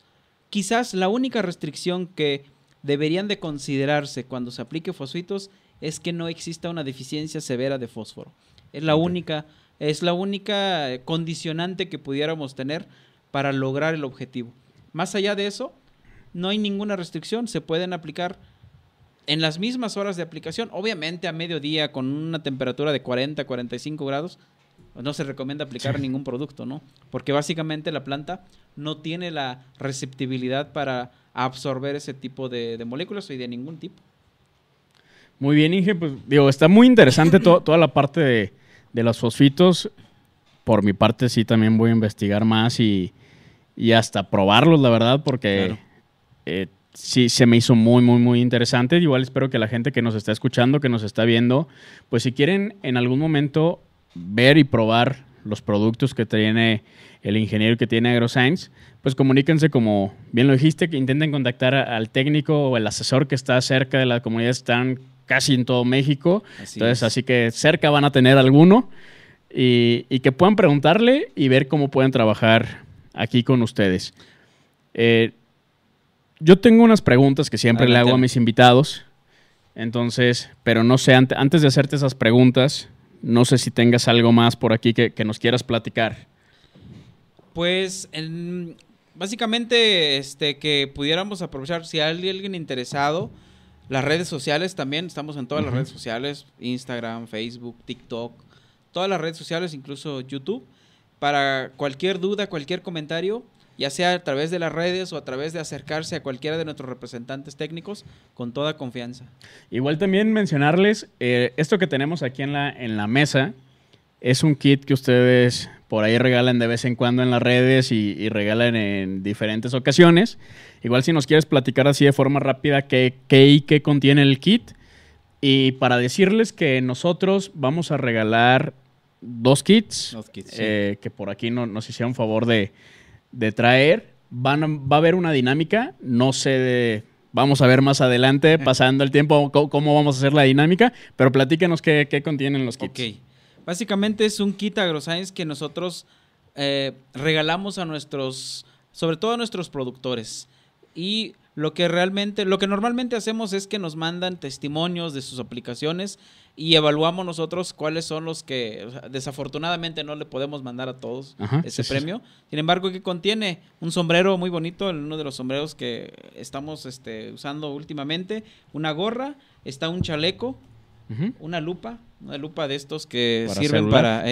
Quizás la única restricción que deberían de considerarse cuando se aplique fosfitos es que no exista una deficiencia severa de fósforo. Es la única, es la única condicionante que pudiéramos tener para lograr el objetivo. Más allá de eso, no hay ninguna restricción, se pueden aplicar en las mismas horas de aplicación, obviamente a mediodía con una temperatura de 40, 45 grados, pues no se recomienda aplicar ningún producto, ¿no? Porque básicamente la planta no tiene la receptibilidad para absorber ese tipo de moléculas y de ningún tipo. Muy bien, Inge, pues digo, está muy interesante toda la parte de, los fosfitos. Por mi parte, sí, también voy a investigar más y, hasta probarlos, la verdad, porque eh, sí se me hizo muy, muy, muy interesante. Igual espero que la gente que nos está escuchando, que nos está viendo, pues si quieren en algún momento ver y probar los productos que tiene el ingeniero que tiene AgroScience, pues comuníquense como bien lo dijiste, que intenten contactar al técnico o el asesor que está cerca de la comunidad, están casi en todo México, así entonces así que cerca van a tener alguno y, que puedan preguntarle y ver cómo pueden trabajar aquí con ustedes. Eh, yo tengo unas preguntas que siempre le hago a mis invitados. Entonces, pero no sé, antes de hacerte esas preguntas, no sé si tengas algo más por aquí que, nos quieras platicar. Pues en, básicamente este, que pudiéramos aprovechar, si hay alguien interesado, las redes sociales también, estamos en todas las redes sociales, Instagram, Facebook, TikTok, todas las redes sociales, incluso YouTube, para cualquier duda, cualquier comentario, ya sea a través de las redes o a través de acercarse a cualquiera de nuestros representantes técnicos con toda confianza. Igual también mencionarles, eh, esto que tenemos aquí en la, en la mesa es un kit que ustedes por ahí regalan de vez en cuando en las redes y, regalan en diferentes ocasiones. Igual si nos quieres platicar así de forma rápida qué, y qué contiene el kit. Y para decirles que nosotros vamos a regalar dos kits, eh, que por aquí nos hicieron favor de, de traer. Van va a haber una dinámica, no sé Vamos a ver más adelante, eh. pasando el tiempo, cómo vamos a hacer la dinámica, pero platíquenos qué, contienen los kits. Básicamente es un kit AgroScience que nosotros eh, regalamos a nuestros, sobre todo a nuestros productores. Y lo que realmente, lo que normalmente hacemos es que nos mandan testimonios de sus aplicaciones y evaluamos nosotros cuáles son los que desafortunadamente no le podemos mandar a todos ese premio. Sin embargo, que contiene? Un sombrero muy bonito, uno de los sombreros que estamos este, usando últimamente, una gorra, está un chaleco, una lupa, una lupa de estos que sirven para,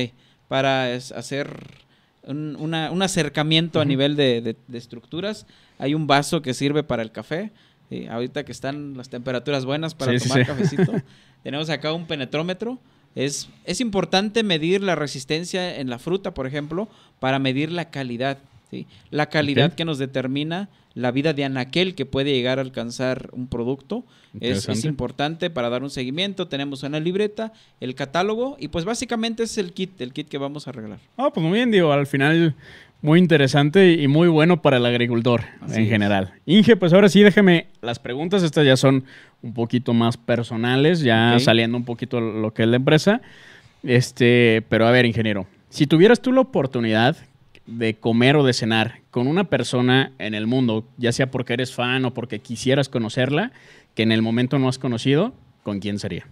para hacer... Un, acercamiento a nivel de estructuras. Hay un vaso que sirve para el café. Eh, ahorita que están las temperaturas buenas para tomar cafecito, *laughs* tenemos acá un penetrómetro. Es, es importante medir la resistencia en la fruta, por ejemplo, para medir la calidad. La calidad que nos determina la vida de anaquel que puede llegar a alcanzar un producto. Es, importante para dar un seguimiento. Tenemos una libreta, el catálogo y pues básicamente es el kit, el kit que vamos a arreglar. Ah, pues muy bien, digo, al final muy interesante y muy bueno para el agricultor en general. Inge, pues ahora sí, déjeme, las preguntas estas ya son un poquito más personales, ya saliendo un poquito lo que es la empresa. Este, pero a ver, ingeniero, si tuvieras tú la oportunidad de comer o de cenar con una persona en el mundo, ya sea porque eres fan o porque quisieras conocerla, que en el momento no has conocido, ¿con quién sería?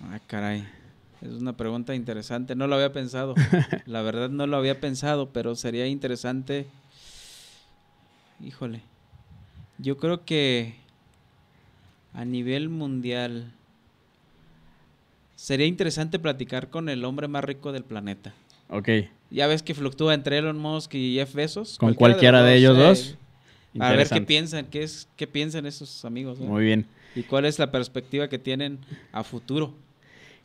Ay, ah, caray. Es una pregunta interesante, no lo había pensado. *laughs* La verdad no lo había pensado, pero sería interesante. Híjole. Yo creo que a nivel mundial sería interesante platicar con el hombre más rico del planeta. Ok. Ya ves que fluctúa entre Elon Musk y Jeff Bezos. Con cualquiera, de, ellos eh, dos. A ver qué piensan, qué es, qué piensan esos amigos. Muy bien. ¿Y cuál es la perspectiva que tienen a futuro?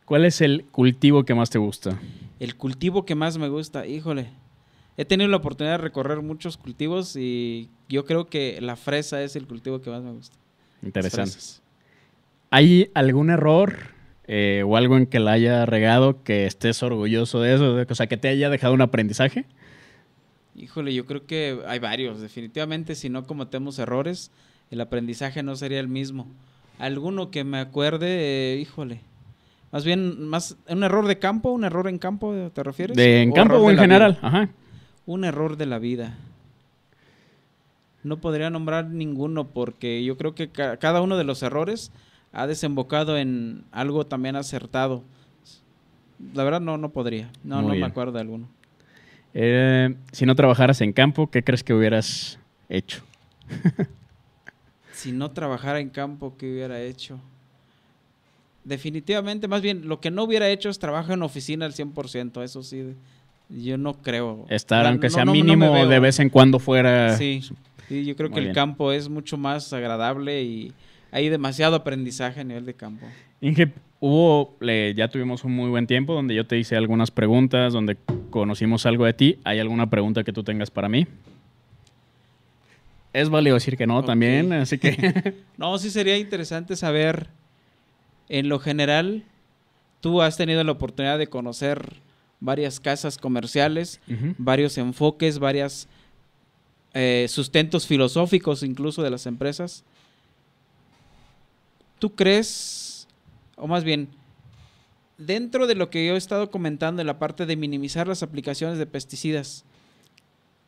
¿Cuál es el cultivo que más te gusta? El cultivo que más me gusta, híjole. He tenido la oportunidad de recorrer muchos cultivos y yo creo que la fresa es el cultivo que más me gusta. Interesante. ¿Hay algún error eh, o algo en que la haya regado que estés orgulloso de eso? O sea, que te haya dejado un aprendizaje. Híjole, yo creo que hay varios. Definitivamente, si no cometemos errores, el aprendizaje no sería el mismo. Alguno que me acuerde, eh, híjole. Más bien, más un error de campo, un error en campo, ¿te refieres? De en campo o en general, Un error de la vida. No podría nombrar ninguno porque yo creo que cada uno de los errores ha desembocado en algo también acertado. La verdad no, no podría. No, no me acuerdo de alguno. Eh, si no trabajaras en campo, ¿qué crees que hubieras hecho? *laughs* si no trabajara en campo, ¿qué hubiera hecho? definitivamente, más bien, lo que no hubiera hecho es trabajar en oficina al 100%, eso sí, yo no creo. Estar, aunque sea mínimo, de vez en cuando fuera. Sí, yo creo que el campo es mucho más agradable y hay demasiado aprendizaje a nivel de campo. Inge, hubo, ya tuvimos un muy buen tiempo donde yo te hice algunas preguntas, donde conocimos algo de ti. ¿Hay alguna pregunta que tú tengas para mí? Es válido decir que no también, así que... *laughs* no, sí sería interesante saber en lo general, tú has tenido la oportunidad de conocer varias casas comerciales, varios enfoques, varios eh, sustentos filosóficos incluso de las empresas. ¿Tú crees, o más bien, dentro de lo que yo he estado comentando en la parte de minimizar las aplicaciones de pesticidas,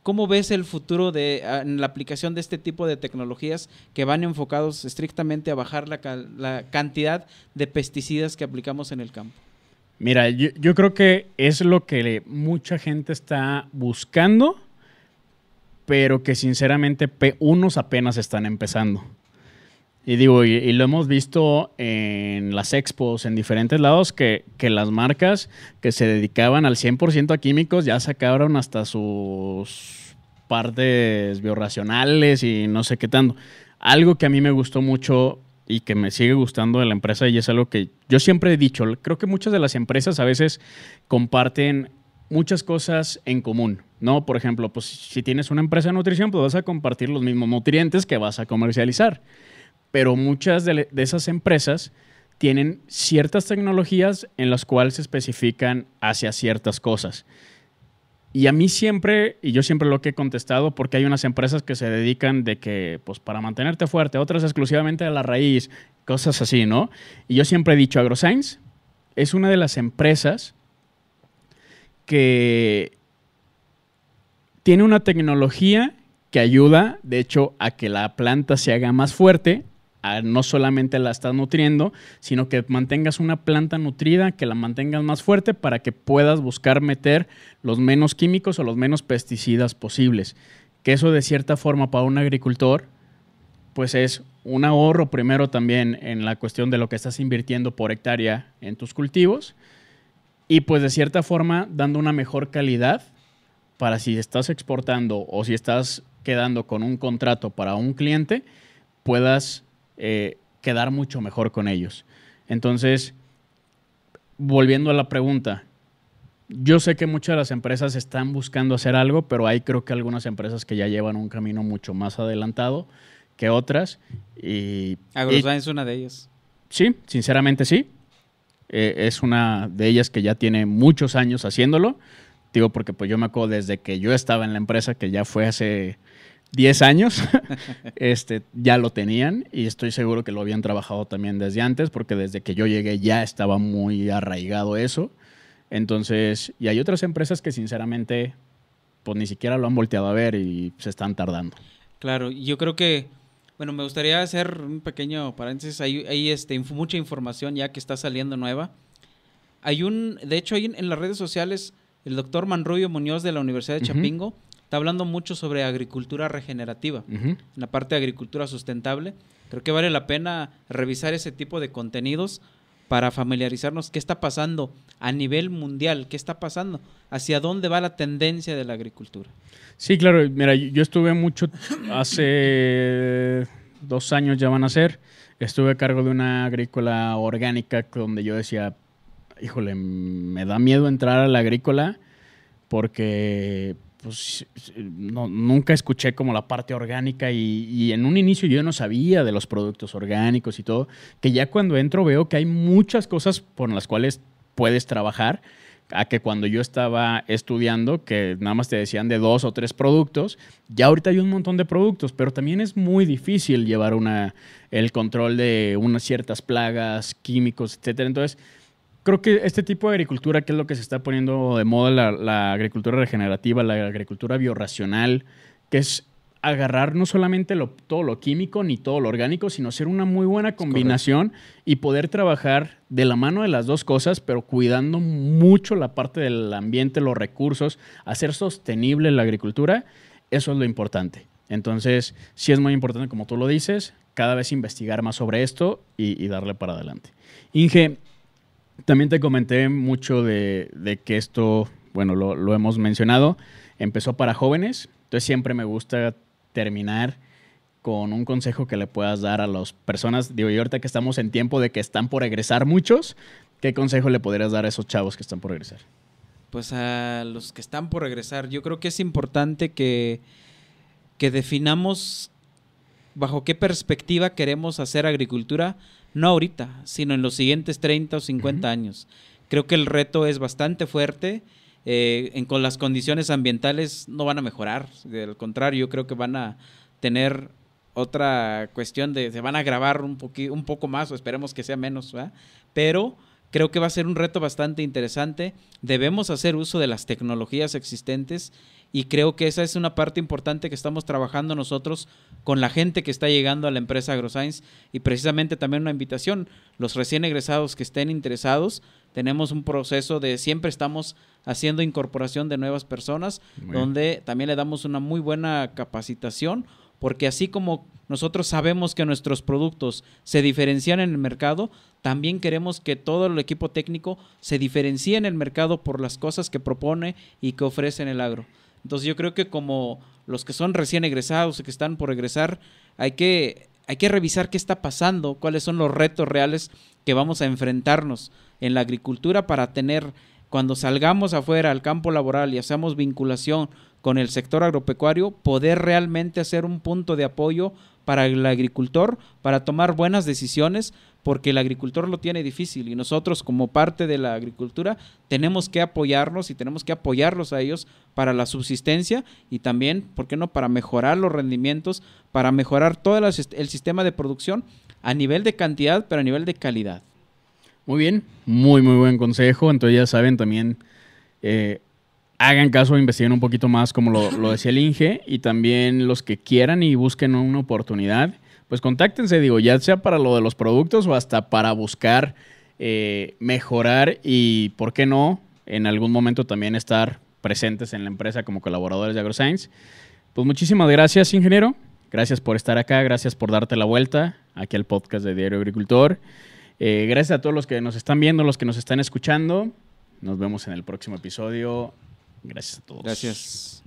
¿Cómo ves el futuro de ah, en la aplicación de este tipo de tecnologías que van enfocados estrictamente a bajar la, cantidad de pesticidas que aplicamos en el campo? Mira, yo, creo que es lo que mucha gente está buscando, pero que sinceramente unos apenas están empezando. Y digo, y, lo hemos visto en las expos, en diferentes lados, que, las marcas que se dedicaban al 100% a químicos ya sacaron hasta sus partes biorracionales y no sé qué tanto. Algo que a mí me gustó mucho y que me sigue gustando de la empresa y es algo que yo siempre he dicho, creo que muchas de las empresas a veces comparten muchas cosas en común, ¿no? Por ejemplo, pues si tienes una empresa de nutrición, pues vas a compartir los mismos nutrientes que vas a comercializar pero muchas de, esas empresas tienen ciertas tecnologías en las cuales se especifican hacia ciertas cosas. Y a mí siempre, y yo siempre lo que he contestado, porque hay unas empresas que se dedican de que, pues para mantenerte fuerte, otras exclusivamente a la raíz, cosas así, ¿no? Y yo siempre he dicho, AgroScience es una de las empresas que tiene una tecnología que ayuda, de hecho, a que la planta se haga más fuerte no solamente la estás nutriendo, sino que mantengas una planta nutrida, que la mantengas más fuerte para que puedas buscar meter los menos químicos o los menos pesticidas posibles. Que eso de cierta forma para un agricultor, pues es un ahorro primero también en la cuestión de lo que estás invirtiendo por hectárea en tus cultivos y pues de cierta forma dando una mejor calidad para si estás exportando o si estás quedando con un contrato para un cliente, puedas eh, quedar mucho mejor con ellos. Entonces, volviendo a la pregunta, yo sé que muchas de las empresas están buscando hacer algo, pero hay creo que algunas empresas que ya llevan un camino mucho más adelantado que otras. Y, AgroSign es una de ellas. Sí, sinceramente sí. Eh, es una de ellas que ya tiene muchos años haciéndolo. Digo, porque pues yo me acuerdo desde que yo estaba en la empresa, que ya fue hace 10 años, *laughs* este, ya lo tenían y estoy seguro que lo habían trabajado también desde antes, porque desde que yo llegué ya estaba muy arraigado eso. Entonces, y hay otras empresas que sinceramente, pues ni siquiera lo han volteado a ver y se están tardando. Claro, yo creo que, bueno, me gustaría hacer un pequeño paréntesis, hay, este, mucha información ya que está saliendo nueva. Hay un, de hecho, hay en, las redes sociales, el doctor Manrubio Muñoz de la Universidad de Chapingo, está hablando mucho sobre agricultura regenerativa, la parte de agricultura sustentable. Creo que vale la pena revisar ese tipo de contenidos para familiarizarnos qué está pasando a nivel mundial, qué está pasando, hacia dónde va la tendencia de la agricultura. Sí, claro, mira, yo estuve mucho, hace dos años ya van a ser, estuve a cargo de una agrícola orgánica donde yo decía, híjole, me da miedo entrar a la agrícola porque pues nunca escuché como la parte orgánica y, en un inicio yo no sabía de los productos orgánicos y todo, que ya cuando entro veo que hay muchas cosas por las cuales puedes trabajar, a que cuando yo estaba estudiando, que nada más te decían de dos o tres productos, ya ahorita hay un montón de productos, pero también es muy difícil llevar una, el control de unas ciertas plagas, químicos, etcétera. Entonces, creo que este tipo de agricultura, que es lo que se está poniendo de moda, la, agricultura regenerativa, la agricultura biorracional, que es agarrar no solamente lo, todo lo químico ni todo lo orgánico, sino ser una muy buena combinación y poder trabajar de la mano de las dos cosas, pero cuidando mucho la parte del ambiente, los recursos, hacer sostenible la agricultura, eso es lo importante. Entonces, sí es muy importante, como tú lo dices, cada vez investigar más sobre esto y, y darle para adelante. Inge, también te comenté mucho de, que esto, bueno, lo, hemos mencionado, empezó para jóvenes, entonces siempre me gusta terminar con un consejo que le puedas dar a las personas, digo, ahorita que estamos en tiempo de que están por egresar muchos, ¿qué consejo le podrías dar a esos chavos que están por egresar? Pues a los que están por regresar, yo creo que es importante que, que definamos bajo qué perspectiva queremos hacer agricultura, no ahorita, sino en los siguientes 30 o 50 años. Creo que el reto es bastante fuerte. Eh, con las condiciones ambientales no van a mejorar, al contrario, yo creo que van a tener otra cuestión de se van a agravar un, un poco más o esperemos que sea menos, pero creo que va a ser un reto bastante interesante. Debemos hacer uso de las tecnologías existentes y creo que esa es una parte importante que estamos trabajando nosotros con la gente que está llegando a la empresa AgroScience y precisamente también una invitación, los recién egresados que estén interesados, tenemos un proceso de siempre estamos haciendo incorporación de nuevas personas, donde también le damos una muy buena capacitación, porque así como nosotros sabemos que nuestros productos se diferencian en el mercado, también queremos que todo el equipo técnico se diferencie en el mercado por las cosas que propone y que ofrece en el agro. Entonces yo creo que como los que son recién egresados y que están por egresar, hay que, hay que revisar qué está pasando, cuáles son los retos reales que vamos a enfrentarnos en la agricultura para tener, cuando salgamos afuera al campo laboral y hacemos vinculación con el sector agropecuario, poder realmente hacer un punto de apoyo para el agricultor, para tomar buenas decisiones, porque el agricultor lo tiene difícil y nosotros como parte de la agricultura tenemos que apoyarnos y tenemos que apoyarlos a ellos para la subsistencia y también, ¿por qué no?, para mejorar los rendimientos, para mejorar todo el sistema de producción a nivel de cantidad, pero a nivel de calidad. Muy bien, muy, muy buen consejo. Entonces ya saben también... Eh, hagan caso, investiguen un poquito más, como lo, lo, decía el Inge, y también los que quieran y busquen una oportunidad, pues contáctense, digo, ya sea para lo de los productos o hasta para buscar eh, mejorar y, ¿por qué no? En algún momento también estar presentes en la empresa como colaboradores de AgroScience. Pues muchísimas gracias, ingeniero. Gracias por estar acá, gracias por darte la vuelta aquí al podcast de Diario Agricultor. Eh, gracias a todos los que nos están viendo, los que nos están escuchando. Nos vemos en el próximo episodio. Gracias a todos. Gracias.